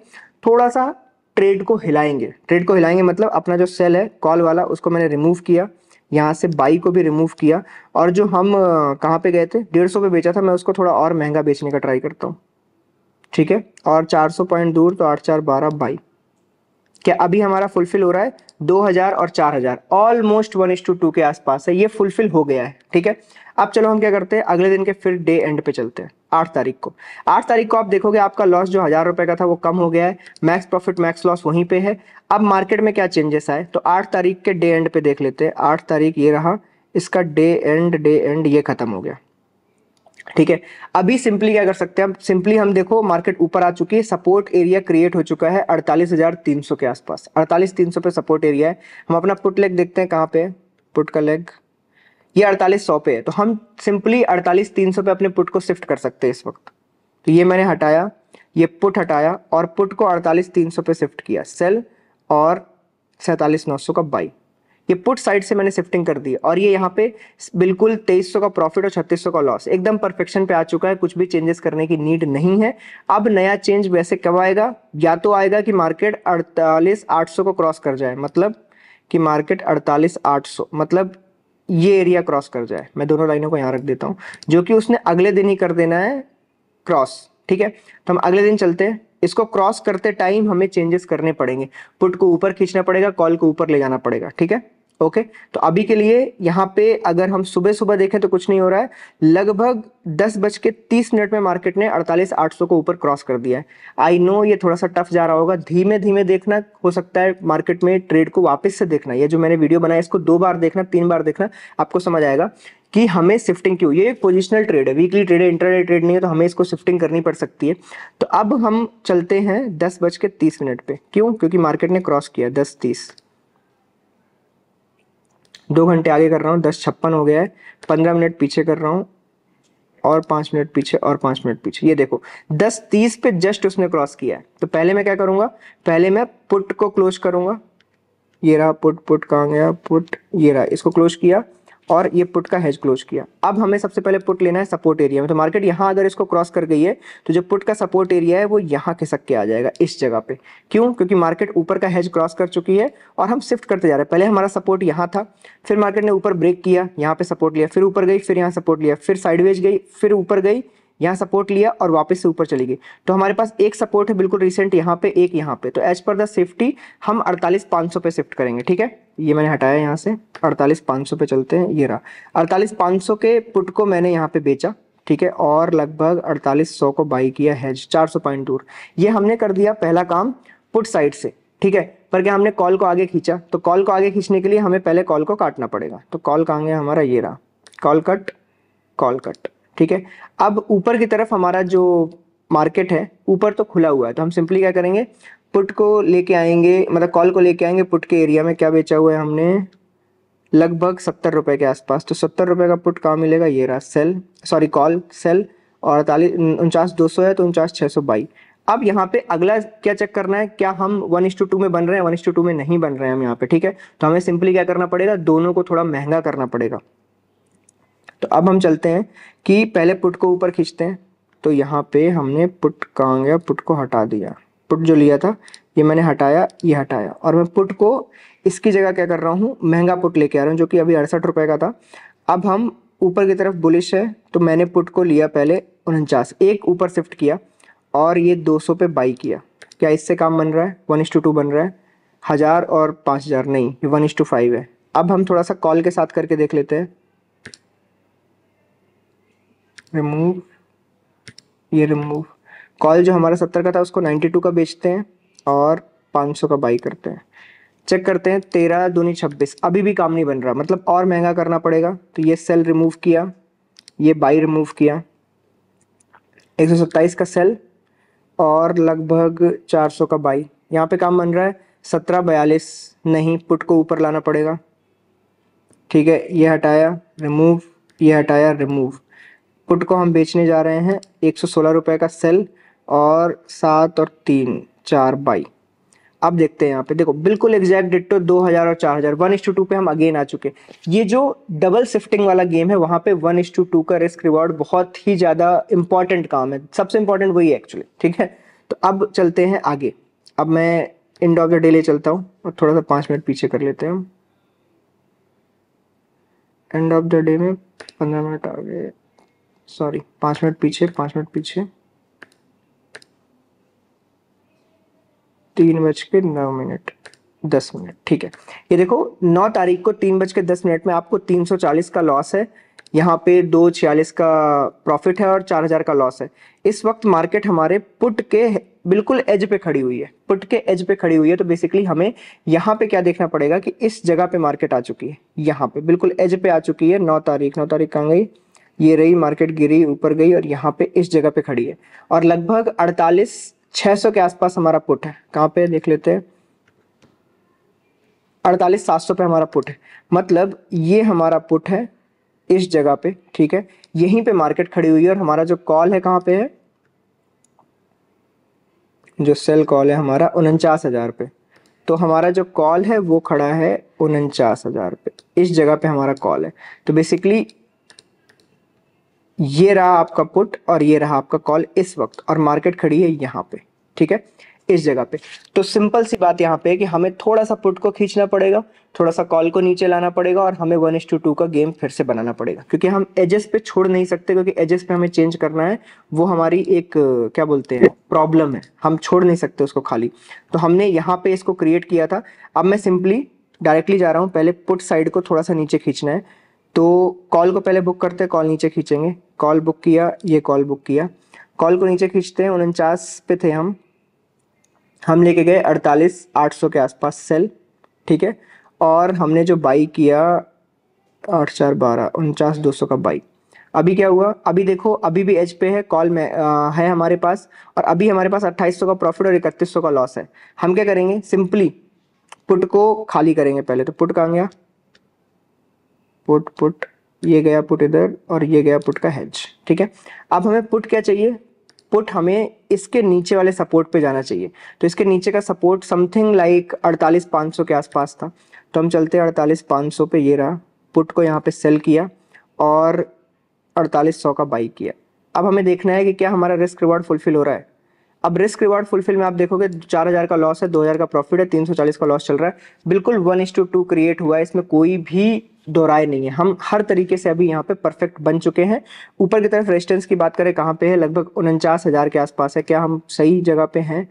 थोड़ा सा ट्रेड को हिलाएंगे ट्रेड को हिलाएंगे मतलब अपना जो सेल है कॉल वाला उसको मैंने रिमूव किया यहाँ से बाई को भी रिमूव किया और जो हम कहाँ पे गए थे डेढ़ सौ पे बेचा था मैं उसको थोड़ा और महंगा बेचने का ट्राई करता हूँ ठीक है और चार सौ पॉइंट दूर तो आठ चार बारह बाई क्या अभी हमारा फुलफिल हो रहा है 2000 और 4000 almost one is to two two आसपास है ये फुलफिल हो गया है ठीक है अब चलो हम क्या करते हैं अगले दिन के फिर डे एंड पे चलते हैं आठ तारीख को आठ तारीख को आप देखोगे आपका लॉस जो हज़ार रुपए का था वो कम हो गया है मैक्स प्रॉफिट मैक्स लॉस वहीं पे है अब मार्केट में क्या चेंजेस आए तो आठ तारीख के डे एंड पे देख लेते हैं आठ तारीख ये रहा इसका डे एंड डे एंड ये ख़त्म हो गया ठीक है अभी सिंपली क्या कर सकते हैं सिंपली हम देखो मार्केट ऊपर आ चुकी है सपोर्ट एरिया क्रिएट हो चुका है 48,300 के आसपास 48,300 पे सपोर्ट एरिया है हम अपना पुट लेग देखते हैं कहाँ पे पुट का लेग ये 4800 पे है तो हम सिंपली 48,300 पे अपने पुट को शिफ्ट कर सकते हैं इस वक्त तो ये मैंने हटाया ये पुट हटाया और पुट को सौ पे शिफ्ट किया सेल और सौ का बाई ये पुट साइड से मैंने शिफ्टिंग कर दी और ये यहाँ पे बिल्कुल 2300 का प्रॉफिट और 3600 का लॉस एकदम परफेक्शन पे आ चुका है कुछ भी चेंजेस करने की नीड नहीं है अब नया चेंज वैसे कब आएगा या तो आएगा कि मार्केट अड़तालीस आठ को क्रॉस कर जाए मतलब कि मार्केट अड़तालीस आठ मतलब ये एरिया क्रॉस कर जाए मैं दोनों लाइनों को यहाँ रख देता हूँ जो कि उसने अगले दिन ही कर देना है क्रॉस ठीक है तो हम अगले दिन चलते हैं इसको क्रॉस करते टाइम हमें चेंजेस करने पड़ेंगे पुट को ऊपर खींचना पड़ेगा कॉल को ऊपर ले जाना पड़ेगा ठीक है ओके तो अभी के लिए यहाँ पे अगर हम सुबह सुबह देखें तो कुछ नहीं हो रहा है लगभग दस बज के तीस मिनट में मार्केट ने अड़तालीस आठ सौ को ऊपर क्रॉस कर दिया है आई नो ये थोड़ा सा टफ जा रहा होगा धीमे धीमे देखना हो सकता है मार्केट में ट्रेड को वापस से देखना ये जो मैंने वीडियो बनाया इसको दो बार देखना तीन बार देखना आपको समझ आएगा कि हमें शिफ्टिंग क्यों ये एक पोजिशनल ट्रेड है वीकली ट्रेड है इंटरनेट ट्रेड नहीं है तो हमें इसको शिफ्टिंग करनी पड़ सकती है तो अब हम चलते हैं दस बज के तीस मिनट पे क्यों क्योंकि मार्केट ने क्रॉस किया दस तीस दो घंटे आगे कर रहा हूँ दस छप्पन हो गया है पंद्रह मिनट पीछे कर रहा हूँ और पांच मिनट पीछे और पांच मिनट पीछे ये देखो दस तीस पे जस्ट उसने क्रॉस किया है तो पहले मैं क्या करूंगा पहले मैं पुट को क्लोज करूंगा ये रहा पुट पुट कहाँ गया पुट ये रहा इसको क्लोज किया और ये पुट का हेज क्लोज किया अब हमें सबसे पहले पुट लेना है सपोर्ट एरिया में तो मार्केट यहाँ अगर इसको क्रॉस कर गई है तो जो पुट का सपोर्ट एरिया है वो यहाँ खिसक के आ जाएगा इस जगह पे क्यों क्योंकि मार्केट ऊपर का हेज क्रॉस कर चुकी है और हम शिफ्ट करते जा रहे हैं पहले हमारा सपोर्ट यहाँ था फिर मार्केट ने ऊपर ब्रेक किया यहाँ पे सपोर्ट लिया फिर ऊपर गई फिर यहाँ सपोर्ट लिया फिर साइडवेज गई फिर ऊपर गई यहाँ सपोर्ट लिया और वापस से ऊपर चली गई तो हमारे पास एक सपोर्ट है बिल्कुल रिसेंट यहाँ पे एक यहाँ पे तो एज पर द सेफ्टी हम अड़तालीस पाँच सौ पे शिफ्ट करेंगे ठीक है ये मैंने हटाया यहाँ से अड़तालीस पाँच सौ पे चलते हैं ये रहा अड़तालीस पाँच सौ के पुट को मैंने यहाँ पे बेचा ठीक है और लगभग अड़तालीस सौ को बाई किया हैज चार सौ पॉइंट दूर ये हमने कर दिया पहला काम पुट साइड से ठीक है पर क्या हमने कॉल को आगे खींचा तो कॉल को आगे खींचने के लिए हमें पहले कॉल को काटना पड़ेगा तो कॉल कहाँ गया हमारा ये रहा कॉल कट कॉल कट ठीक है अब ऊपर की तरफ हमारा जो मार्केट है ऊपर तो खुला हुआ है तो हम सिंपली क्या करेंगे पुट को लेके आएंगे मतलब कॉल को लेके आएंगे पुट के एरिया में क्या बेचा हुआ है हमने लगभग सत्तर रुपए के आसपास तो सत्तर रुपए का पुट कहाँ मिलेगा ये रहा सेल सॉरी कॉल सेल और अड़तालीस उनचास दो सौ है तो उनचास छः सौ बाई अब यहाँ पे अगला क्या चेक करना है क्या हम वन इंस टू टू में बन रहे हैं वन इंस टू टू में नहीं बन रहे हैं हम यहाँ पे ठीक है तो हमें सिंपली क्या करना पड़ेगा दोनों को थोड़ा महंगा करना पड़ेगा तो अब हम चलते हैं कि पहले पुट को ऊपर खींचते हैं तो यहाँ पे हमने पुट कहाँ गया पुट को हटा दिया पुट जो लिया था ये मैंने हटाया ये हटाया और मैं पुट को इसकी जगह क्या कर रहा हूँ महंगा पुट लेके आ रहा हूँ जो कि अभी अड़सठ रुपये का था अब हम ऊपर की तरफ बुलिश है तो मैंने पुट को लिया पहले उनचास एक ऊपर शिफ्ट किया और ये 200 पे बाई किया क्या इससे काम बन रहा है वन इश टू टू बन रहा है हज़ार और पाँच हज़ार नहीं ये वन इश टू फाइव है अब हम थोड़ा सा कॉल के साथ करके देख लेते हैं रिमूव ये रिमूव कॉल जो हमारा सत्तर का था उसको नाइन्टी टू का बेचते हैं और पाँच सौ का बाई करते हैं चेक करते हैं तेरह दूनी छब्बीस अभी भी काम नहीं बन रहा मतलब और महंगा करना पड़ेगा तो ये सेल रिमूव किया ये बाई रिमूव किया एक सौ सत्ताईस का सेल और लगभग चार सौ का बाई यहाँ पे काम बन रहा है सत्रह बयालीस नहीं पुट को ऊपर लाना पड़ेगा ठीक है ये हटाया रिमूव ये हटाया रिमूव पुट को हम बेचने जा रहे हैं एक सौ सोलह का सेल और सात और तीन चार बाई अब देखते हैं यहाँ पे देखो बिल्कुल एग्जैक्ट तो दो हजार और चार हजार वन टू पे हम अगेन आ चुके ये जो डबल शिफ्टिंग वाला गेम है वहां पे one is to two two risk reward बहुत ही ज्यादा इंपॉर्टेंट काम है सबसे इंपॉर्टेंट वही है एक्चुअली ठीक है तो अब चलते हैं आगे अब मैं एंड ऑफ द डे ले चलता हूँ और थोड़ा सा पांच मिनट पीछे कर लेते हैं एंड ऑफ द डे में पंद्रह मिनट आगे सॉरी पांच मिनट पीछे पांच मिनट पीछे तीन बज के नौ मिनट दस मिनट ठीक है ये देखो नौ तारीख को तीन बज के दस मिनट में आपको तीन सौ चालीस का लॉस है यहाँ पे दो छियालीस का प्रॉफिट है और चार हजार का लॉस है इस वक्त मार्केट हमारे पुट के बिल्कुल एज पे खड़ी हुई है पुट के एज पे खड़ी हुई है तो बेसिकली हमें यहाँ पे क्या देखना पड़ेगा कि इस जगह पे मार्केट आ चुकी है यहाँ पे बिल्कुल एज पे आ चुकी है नौ तारीख नौ तारीख कहाँ गई ये रही मार्केट गिरी ऊपर गई और यहाँ पे इस जगह पे खड़ी है और लगभग अड़तालीस 600 के आसपास हमारा पुट है कहाँ पे देख लेते हैं अड़तालीस सात सौ पे हमारा पुट है मतलब ये हमारा पुट है इस जगह पे ठीक है यहीं पे मार्केट खड़ी हुई है और हमारा जो कॉल है कहाँ पे है जो सेल कॉल है हमारा उनचास हजार पे तो हमारा जो कॉल है वो खड़ा है उनचास हजार पे इस जगह पे हमारा कॉल है तो बेसिकली ये रहा आपका पुट और ये रहा आपका कॉल इस वक्त और मार्केट खड़ी है यहाँ पे ठीक है इस जगह पे तो सिंपल सी बात यहाँ पे है कि हमें थोड़ा सा पुट को खींचना पड़ेगा थोड़ा सा कॉल को नीचे लाना पड़ेगा और हमें वन एस टू टू का गेम फिर से बनाना पड़ेगा क्योंकि हम एजेस पे छोड़ नहीं सकते क्योंकि एजेस पे हमें चेंज करना है वो हमारी एक क्या बोलते हैं प्रॉब्लम है हम छोड़ नहीं सकते उसको खाली तो हमने यहाँ पे इसको क्रिएट किया था अब मैं सिंपली डायरेक्टली जा रहा हूँ पहले पुट साइड को थोड़ा सा नीचे खींचना है तो कॉल को पहले बुक करते हैं कॉल नीचे खींचेंगे कॉल बुक किया ये कॉल बुक किया कॉल को नीचे खींचते हैं उनचास पे थे हम हम लेके गए अड़तालीस आठ सौ के आसपास सेल ठीक है और हमने जो बाई किया आठ चार बारह उनचास दो सौ का बाई अभी क्या हुआ अभी देखो अभी भी एज पे है कॉल में आ, है हमारे पास और अभी हमारे पास अट्ठाईस सौ का प्रॉफिट और इकतीस सौ का लॉस है हम क्या करेंगे सिंपली पुट को खाली करेंगे पहले तो पुट कहाँ गया पुट पुट ये गया पुट इधर और ये गया पुट का हेज ठीक है अब हमें पुट क्या चाहिए पुट हमें इसके नीचे वाले सपोर्ट पे जाना चाहिए तो इसके नीचे का सपोर्ट समथिंग लाइक अड़तालीस पाँच सौ के आसपास था तो हम चलते अड़तालीस पाँच सौ पे ये रहा पुट को यहाँ पे सेल किया और अड़तालीस सौ का बाई किया अब हमें देखना है कि क्या हमारा रिस्क रिवॉर्ड फुलफिल हो रहा है अब रिस्क रिवार्ड फुलफिल में आप देखोगे चार हजार का लॉस है दो हजार का प्रॉफिट है तीन सौ चालीस का लॉस चल रहा है बिल्कुल one is to two create हुआ है इसमें कोई भी दोहराए नहीं है हम हर तरीके से अभी यहाँ पे परफेक्ट बन चुके हैं ऊपर की तरफ रेजिस्टेंस की बात करें कहाँ पे है लगभग उनचास हजार के आसपास है क्या हम सही जगह पे हैं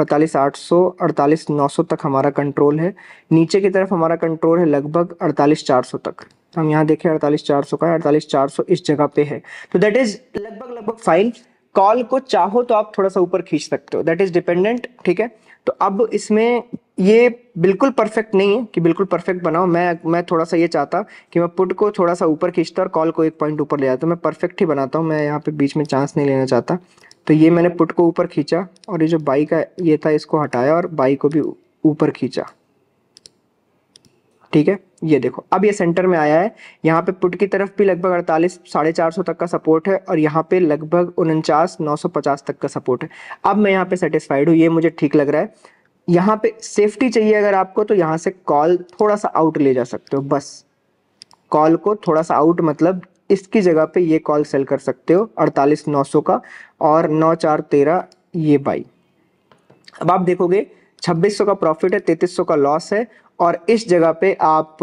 अड़तालीस आठ सौ अड़तालीस नौ सौ तक हमारा कंट्रोल है नीचे की तरफ हमारा कंट्रोल है लगभग अड़तालीस चार सौ तक हम यहाँ देखें अड़तालीस चार सौ का अड़तालीस चार सौ इस जगह पे है तो दैट इज लगभग लगभग फाइन कॉल को चाहो तो आप थोड़ा सा ऊपर खींच सकते हो दैट इज डिपेंडेंट ठीक है तो अब इसमें ये बिल्कुल परफेक्ट नहीं है कि बिल्कुल परफेक्ट बनाओ मैं मैं थोड़ा सा ये चाहता कि मैं पुट को थोड़ा सा ऊपर खींचता और कॉल को एक पॉइंट ऊपर ले जाता तो मैं परफेक्ट ही बनाता हूँ मैं यहाँ पे बीच में चांस नहीं लेना चाहता तो ये मैंने पुट को ऊपर खींचा और ये जो बाई का ये था इसको हटाया और बाई को भी ऊपर खींचा ठीक है ये देखो अब ये सेंटर में आया है यहाँ पे पुट की तरफ भी लगभग अड़तालीस साढ़े चार सौ तक का सपोर्ट है और यहाँ पे लगभग उनचास नौ सौ पचास तक का सपोर्ट है अब मैं यहाँ पे सेटिस्फाइड हूँ ये मुझे ठीक लग रहा है यहाँ पे सेफ्टी चाहिए अगर आपको तो यहाँ से कॉल थोड़ा सा आउट ले जा सकते हो बस कॉल को थोड़ा सा आउट मतलब इसकी जगह पे ये कॉल सेल कर सकते हो अड़तालीस नौ सौ का और नौ चार तेरह ये बाई अब आप देखोगे 2600 का प्रॉफिट है 3300 का लॉस है और इस जगह पे आप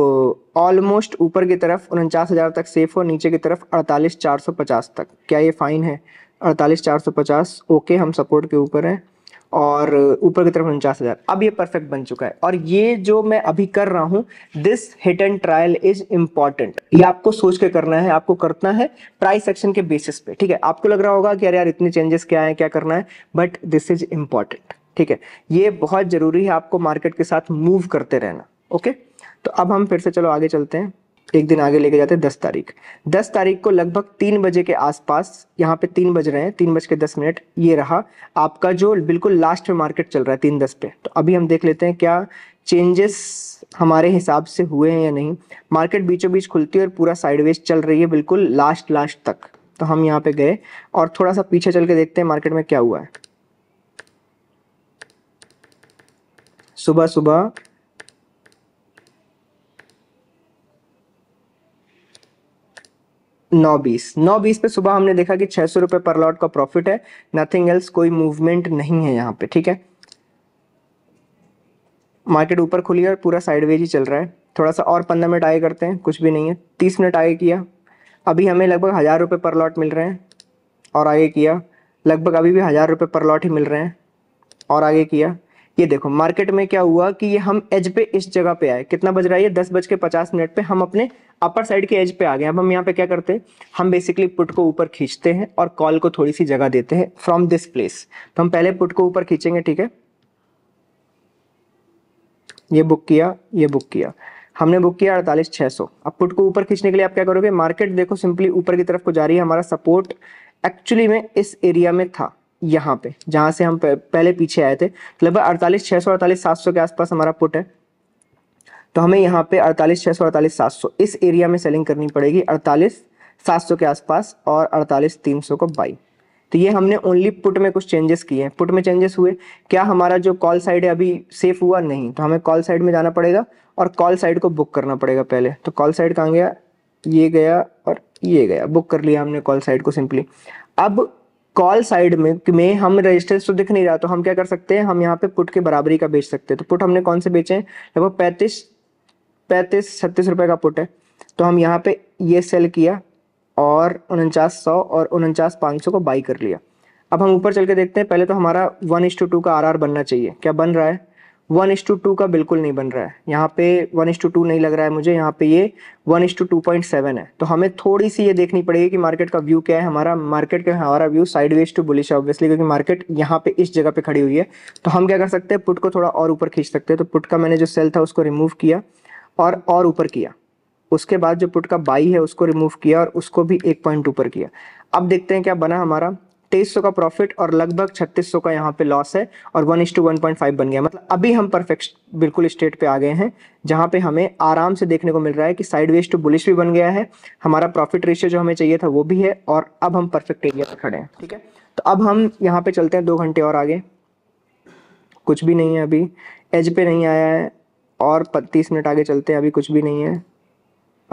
ऑलमोस्ट ऊपर की तरफ उनचास हज़ार तक सेफ हो नीचे की तरफ अड़तालीस चार सौ पचास तक क्या ये फ़ाइन है अड़तालीस चार सौ पचास ओके हम सपोर्ट के ऊपर हैं और ऊपर की तरफ उनचास हज़ार अब ये परफेक्ट बन चुका है और ये जो मैं अभी कर रहा हूँ this hit and trial is important ये आपको सोच के करना है आपको करना है प्राइस एक्शन के बेसिस पे ठीक है आपको लग रहा होगा कि अरे यार इतने चेंजेस क्या है क्या करना है बट दिस इज इम्पॉर्टेंट ठीक है ये बहुत जरूरी है आपको मार्केट के साथ मूव करते रहना ओके तो अब हम फिर से चलो आगे चलते हैं एक दिन आगे लेके जाते हैं दस तारीख दस तारीख को लगभग तीन बजे के आसपास यहाँ पे तीन बज रहे हैं तीन बज के दस मिनट ये रहा आपका जो बिल्कुल लास्ट में मार्केट चल रहा है तीन दस पे तो अभी हम देख लेते हैं क्या चेंजेस हमारे हिसाब से हुए हैं या नहीं मार्केट बीचों बीच खुलती है और पूरा साइडवेज चल रही है बिल्कुल लास्ट लास्ट तक तो हम यहाँ पे गए और थोड़ा सा पीछे चल के देखते हैं मार्केट में क्या हुआ है सुबह सुबह नौ बीस नौ बीस पे सुबह हमने देखा कि छह सौ रुपये पर लॉट का प्रॉफिट है नथिंग एल्स कोई मूवमेंट नहीं है यहाँ पे ठीक है मार्केट ऊपर खुली है और पूरा साइडवेज ही चल रहा है थोड़ा सा और पंद्रह मिनट आगे करते हैं कुछ भी नहीं है तीस मिनट आगे किया अभी हमें लगभग हज़ार रुपये पर लॉट मिल रहे हैं और आगे किया लगभग अभी भी हज़ार रुपये पर लॉट ही मिल रहे हैं और आगे किया ये देखो मार्केट में क्या हुआ कि ये हम एज पे इस जगह पे आए कितना बज रहा है ये दस बज के पचास मिनट पे हम अपने अपर साइड के एज पे आ गए अब हम यहाँ पे क्या करते हैं हम बेसिकली पुट को ऊपर खींचते हैं और कॉल को थोड़ी सी जगह देते हैं फ्रॉम दिस प्लेस तो हम पहले पुट को ऊपर खींचेंगे ठीक है ये बुक किया ये बुक किया हमने बुक किया अड़तालीस छह सौ अब पुट को ऊपर खींचने के लिए आप क्या करोगे मार्केट देखो सिंपली ऊपर की तरफ को जा रही है हमारा सपोर्ट एक्चुअली में इस एरिया में था यहाँ पे जहां से हम पहले पीछे आए थे लगभग अड़तालीस छह सौ अड़तालीस सात सौ के आसपास हमारा पुट है तो हमें यहाँ पे अड़तालीस छह सौ अड़तालीस सात सौ इस एरिया में सेलिंग करनी पड़ेगी अड़तालीस सात सौ के आसपास और अड़तालीस तीन सौ को बाई तो ये हमने ओनली पुट में कुछ चेंजेस किए हैं पुट में चेंजेस हुए क्या हमारा जो कॉल साइड है अभी सेफ हुआ नहीं तो हमें कॉल साइड में जाना पड़ेगा और कॉल साइड को बुक करना पड़ेगा पहले तो कॉल साइड कहाँ गया ये गया और ये गया बुक कर लिया हमने कॉल साइड को सिंपली अब कॉल साइड में में हम रजिस्टेंस तो दिख नहीं रहा तो हम क्या कर सकते हैं हम यहाँ पे पुट के बराबरी का बेच सकते हैं तो पुट हमने कौन से बेचे हैं लगभग पैंतीस पैंतीस छत्तीस रुपए का पुट है तो हम यहाँ पे ये सेल किया और उनचास सौ और उनचास पाँच सौ को बाई कर लिया अब हम ऊपर चल के देखते हैं पहले तो हमारा वन इंस टू टू का आर आर बनना चाहिए क्या बन रहा है वन इस टू टू का बिल्कुल नहीं बन रहा है यहाँ पे वन इस टू टू नहीं लग रहा है मुझे यहाँ पे ये one is to two point seven है तो हमें थोड़ी सी ये देखनी पड़ेगी कि मार्केट का व्यू क्या है हमारा मार्केट का हमारा व्यू साइडवेज टू बुलिश है ऑब्वियसली क्योंकि मार्केट यहाँ पे इस जगह पे खड़ी हुई है तो हम क्या कर सकते हैं पुट को थोड़ा और ऊपर खींच सकते हैं तो पुट का मैंने जो सेल था उसको रिमूव किया और और ऊपर किया उसके बाद जो पुट का बाई है उसको रिमूव किया और उसको भी एक पॉइंट ऊपर किया अब देखते हैं क्या बना हमारा तेईस का प्रॉफिट और लगभग छत्तीस का यहाँ पे लॉस है और one is to one point five बन गया मतलब अभी हम परफेक्ट बिल्कुल स्टेट पे आ गए हैं जहाँ पे हमें आराम से देखने को मिल रहा है कि साइड वेस्ट टू बुलिश भी बन गया है हमारा प्रॉफिट रेशियो जो हमें चाहिए था वो भी है और अब हम परफेक्ट एरिया पर खड़े हैं ठीक है तो अब हम यहाँ पे चलते हैं दो घंटे और आगे कुछ भी नहीं है अभी एज पे नहीं आया है और तीस मिनट आगे चलते हैं अभी कुछ भी नहीं है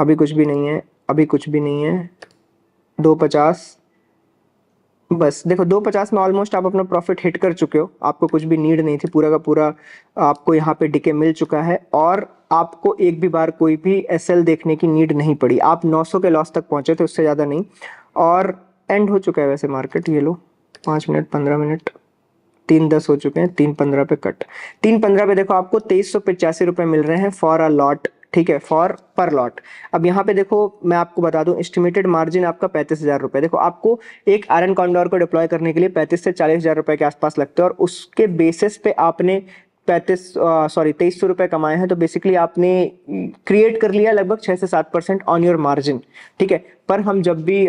अभी कुछ भी नहीं है अभी कुछ भी नहीं है दो पचास बस देखो दो पचास में ऑलमोस्ट आप अपना प्रॉफिट हिट कर चुके हो आपको कुछ भी नीड नहीं थी पूरा का पूरा आपको यहाँ पे डिके मिल चुका है और आपको एक भी बार कोई भी एस देखने की नीड नहीं पड़ी आप 900 के लॉस तक पहुंचे थे उससे ज़्यादा नहीं और एंड हो चुका है वैसे मार्केट ये लो पांच मिनट पंद्रह मिनट तीन दस हो चुके हैं तीन पंद्रह पे कट तीन पंद्रह पे देखो आपको तेईस सौ पचासी रुपये मिल रहे हैं फॉर अ लॉट ठीक है फॉर पर लॉट अब यहाँ पे देखो मैं आपको बता दूं एस्टिमेटेड मार्जिन आपका पैंतीस हज़ार रुपये देखो आपको एक आयरन कॉन्डोर को डिप्लॉय करने के लिए पैंतीस से चालीस हज़ार रुपये के आसपास लगते हैं और उसके बेसिस पे आपने पैंतीस सॉरी तेईस सौ रुपये कमाए हैं तो बेसिकली आपने क्रिएट कर लिया लगभग छः से सात परसेंट ऑन योर मार्जिन ठीक है पर हम जब भी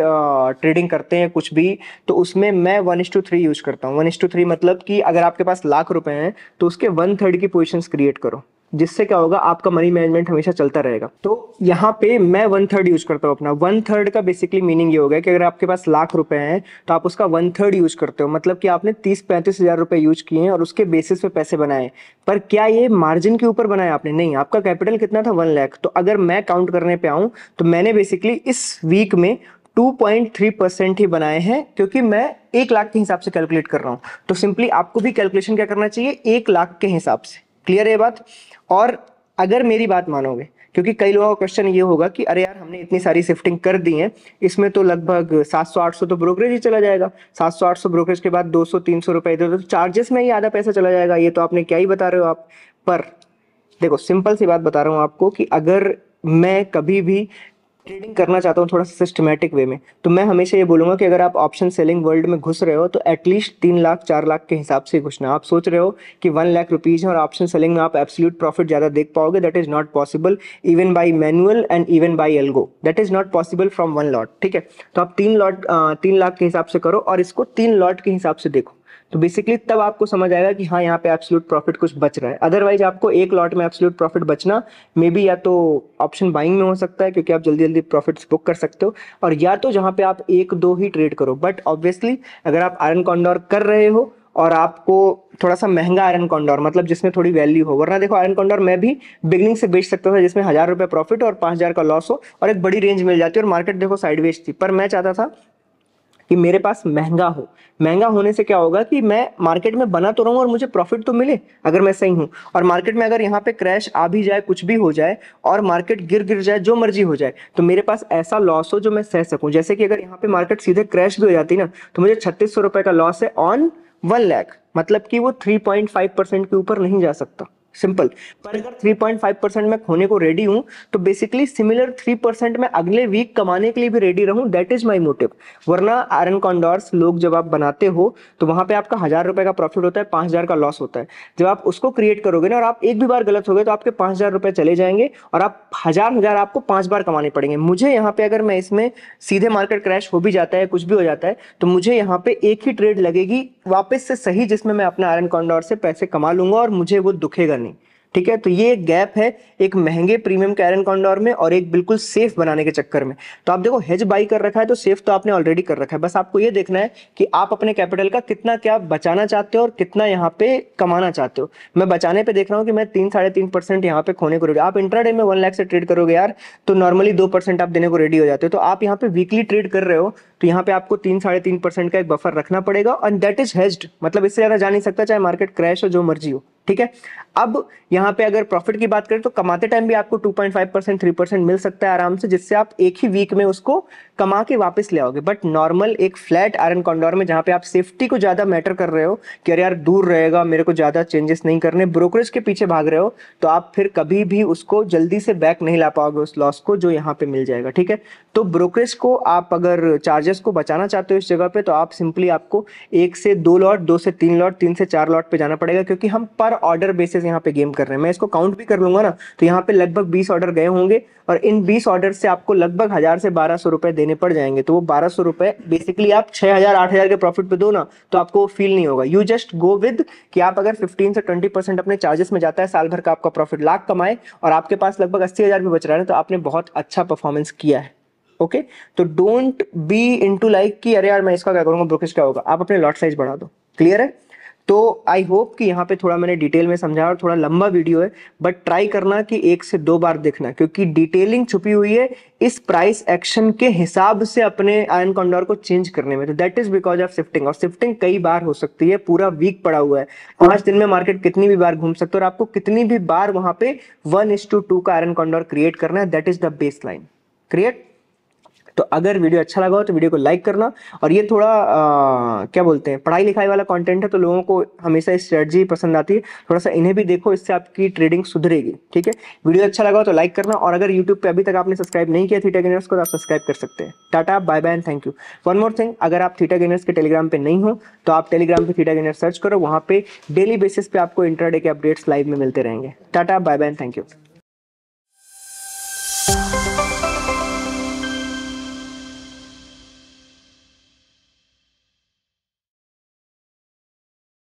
ट्रेडिंग करते हैं कुछ भी तो उसमें मैं one is to three use करता हूँ वन इश टू थ्री मतलब कि अगर आपके पास लाख रुपए हैं तो उसके वन थर्ड की पोजिशन क्रिएट करो जिससे क्या होगा आपका मनी मैनेजमेंट हमेशा चलता रहेगा तो यहाँ पे मैं वन थर्ड यूज करता हूँ अपना वन थर्ड का बेसिकली मीनिंग ये होगा कि अगर आपके पास लाख रुपए हैं तो आप उसका वन थर्ड यूज करते हो मतलब कि आपने तीस पैंतीस हजार रुपए यूज किए हैं और उसके बेसिस पे पैसे बनाए पर क्या ये मार्जिन के ऊपर बनाया आपने नहीं आपका कैपिटल कितना था वन लैख तो अगर मैं काउंट करने पे आऊँ तो मैंने बेसिकली इस वीक में 2.3 परसेंट ही बनाए हैं क्योंकि मैं एक लाख के हिसाब से कैलकुलेट कर रहा हूँ तो सिंपली आपको भी कैलकुलेशन क्या करना चाहिए एक लाख के हिसाब से क्लियर है बात और अगर मेरी बात मानोगे क्योंकि कई लोगों का क्वेश्चन ये होगा कि अरे यार हमने इतनी सारी शिफ्टिंग कर दी है इसमें तो लगभग 700-800 तो ब्रोकरेज ही चला जाएगा 700-800 ब्रोकरेज के बाद 200-300 रुपए इधर उधर चार्जेस में ही आधा पैसा चला जाएगा ये तो आपने क्या ही बता रहे हो आप पर देखो सिंपल सी बात बता रहा हूँ आपको कि अगर मैं कभी भी ट्रेडिंग करना चाहता हूँ थोड़ा सिस्टमेटिक वे में तो मैं हमेशा ये बोलूँगा कि अगर आप ऑप्शन सेलिंग वर्ल्ड में घुस रहे हो तो एटलीस्ट तीन लाख चार लाख के हिसाब से घुसना आप सोच रहे हो कि वन लाख रुपीज़ है और ऑप्शन सेलिंग में आप एब्सोल्यूट प्रॉफिट ज़्यादा देख पाओगे that is not possible even by manual and even by algo that is not possible from one lot ठीक है तो आप तीन लॉट तीन लाख के हिसाब से करो और इसको तीन लॉट के हिसाब से देखो तो बेसिकली तब आपको समझ आएगा कि हाँ यहाँ पे एब्सोल्यूट प्रॉफिट कुछ बच रहा है अदरवाइज आपको एक लॉट में एब्सोल्यूट प्रॉफिट बचना मे बी या तो ऑप्शन बाइंग में हो सकता है क्योंकि आप जल्दी जल्दी प्रॉफिट बुक कर सकते हो और या तो जहाँ पे आप एक दो ही ट्रेड करो बट ऑब्वियसली अगर आप आयरन कॉन्डोर कर रहे हो और आपको थोड़ा सा महंगा आयरन कॉन्डोर मतलब जिसमें थोड़ी वैल्यू हो वरना देखो आयरन कॉन्डोर मैं भी बिगनिंग से बेच सकता था जिसमें हज़ार रुपये प्रॉफिट और पाँच हज़ार का लॉस हो और एक बड़ी रेंज मिल जाती है और मार्केट देखो साइडवेज थी पर मैं चाहता था कि मेरे पास महंगा हो महंगा होने से क्या होगा कि मैं मार्केट में बना तो रहूँ और मुझे प्रॉफिट तो मिले अगर मैं सही हूँ और मार्केट में अगर यहाँ पे क्रैश आ भी जाए कुछ भी हो जाए और मार्केट गिर गिर जाए जो मर्जी हो जाए तो मेरे पास ऐसा लॉस हो जो मैं सह सकूँ जैसे कि अगर यहाँ पे मार्केट सीधे क्रैश भी हो जाती ना तो मुझे छत्तीस सौ रुपए का लॉस है ऑन वन लैख मतलब कि वो थ्री पॉइंट फाइव परसेंट के ऊपर नहीं जा सकता सिंपल पर अगर 3.5 परसेंट में खोने को रेडी हूं तो बेसिकली सिमिलर 3 परसेंट में अगले वीक कमाने के लिए भी रेडी रहूं दैट इज माय मोटिव वरना आयरन कॉन्डोर्स लोग जब आप बनाते हो तो वहां पे आपका हजार रुपए का प्रॉफिट होता है पांच हजार का लॉस होता है जब आप उसको क्रिएट करोगे ना और आप एक भी बार गलत हो गए तो आपके पांच हजार रुपए चले जाएंगे और आप हजार हजार आपको पांच बार कमाने पड़ेंगे मुझे यहाँ पे अगर मैं इसमें सीधे मार्केट क्रैश हो भी जाता है कुछ भी हो जाता है तो मुझे यहाँ पे एक ही ट्रेड लगेगी वापस से सही जिसमें मैं अपने आयरन कॉन्डोर से पैसे कमा लूंगा और मुझे वो दुखेगा ठीक है तो ये एक गैप है एक महंगे प्रीमियम कैरन कॉन्डोर में और एक बिल्कुल सेफ बनाने के चक्कर में तो आप देखो हेज बाई कर रखा है तो सेफ तो आपने ऑलरेडी कर रखा है बस आपको ये देखना है कि आप अपने कैपिटल का कितना क्या बचाना चाहते हो और कितना यहाँ पे कमाना चाहते हो मैं बचाने पे देख रहा हूँ कि मैं तीन साढ़े तीन परसेंट यहाँ पे खोने को रेडी आप इंट्राडे में वन लाख से ट्रेड करोगे यार तो नॉर्मली दो परसेंट आप देने को रेडी हो जाते हो तो आप यहाँ पे वीकली ट्रेड कर रहे हो तो यहाँ पे आपको तीन साढ़े तीन परसेंट का एक बफर रखना पड़ेगा एंड दैट इज हेज्ड मतलब इससे ज्यादा जा नहीं सकता चाहे मार्केट क्रैश हो जो मर्जी हो ठीक है अब यहां पे अगर प्रॉफिट की बात करें तो कमाते टाइम भी आपको 2.5 परसेंट थ्री परसेंट मिल सकता है आराम से जिससे आप एक ही वीक में उसको कमा के वापस ले आओगे बट नॉर्मल एक फ्लैट आयरन कॉन्डोर में जहां पे आप सेफ्टी को ज़्यादा मैटर कर रहे हो कि अरे यार दूर रहेगा मेरे को ज़्यादा चेंजेस नहीं करने ब्रोकरेज के पीछे भाग रहे हो तो आप फिर कभी भी उसको जल्दी से बैक नहीं ला पाओगे उस लॉस को जो यहाँ पे मिल जाएगा ठीक है तो ब्रोकरेज को आप अगर चार्जेस को बचाना चाहते हो इस जगह पे तो आप सिंपली आपको एक से दो लॉट दो से तीन लॉट तीन से चार लॉट पे जाना पड़ेगा क्योंकि हम पर ऑर्डर बेसिस यहाँ पे गेम कर रहे हैं मैं इसको काउंट भी कर लूंगा ना तो यहाँ पे लगभग बीस ऑर्डर गए होंगे और इन बीस ऑर्डर से आपको लगभग हजार से बारह सौ रुपए देने देने पड़ जाएंगे तो वो बारह सौ रुपए बेसिकली आप छह हजार आठ हजार के प्रॉफिट पे दो ना तो आपको वो फील नहीं होगा यू जस्ट गो विद कि आप अगर फिफ्टीन से ट्वेंटी परसेंट अपने चार्जेस में जाता है साल भर का आपका प्रॉफिट लाख कमाए और आपके पास लगभग अस्सी हजार भी बच रहा है तो आपने बहुत अच्छा परफॉर्मेंस किया है ओके तो don't be into like कि अरे यार मैं इसका क्या करूंगा ब्रोकेज क्या होगा आप अपने लॉट साइज बढ़ा दो क्लियर है तो आई होप कि यहाँ पे थोड़ा मैंने डिटेल में समझा और थोड़ा लंबा वीडियो है बट ट्राई करना कि एक से दो बार देखना क्योंकि डिटेलिंग छुपी हुई है इस प्राइस एक्शन के हिसाब से अपने आयन कॉन्डोर को चेंज करने में तो that is because of shifting और शिफ्टिंग कई बार हो सकती है पूरा वीक पड़ा हुआ है पांच दिन में मार्केट कितनी भी बार घूम सकते हो और आपको कितनी भी बार वहां पे वन इज टू टू का आयन कॉन्डोर क्रिएट करना है that is the base line create तो अगर वीडियो अच्छा लगा हो तो वीडियो को लाइक करना और ये थोड़ा आ, क्या बोलते हैं पढ़ाई लिखाई वाला कंटेंट है तो लोगों को हमेशा स्ट्रेटजी पसंद आती है थोड़ा सा इन्हें भी देखो इससे आपकी ट्रेडिंग सुधरेगी ठीक है वीडियो अच्छा लगा हो तो लाइक करना और अगर यूट्यूब पर अभी तक आपने सब्सक्राइब नहीं किया थीटा गेनर्स को तो आप सब्सक्राइब कर सकते हैं tata bye bye and thank you one more thing अगर आप थीटा गेनर्स के टेलीग्राम पर नहीं हो तो आप टेलीग्राम पर थीटा गेनर सर्च करो वहाँ पे डेली बेसिस पे आपको इंटरडे के अपडेट्स लाइव में मिलते रहेंगे tata bye bye and thank you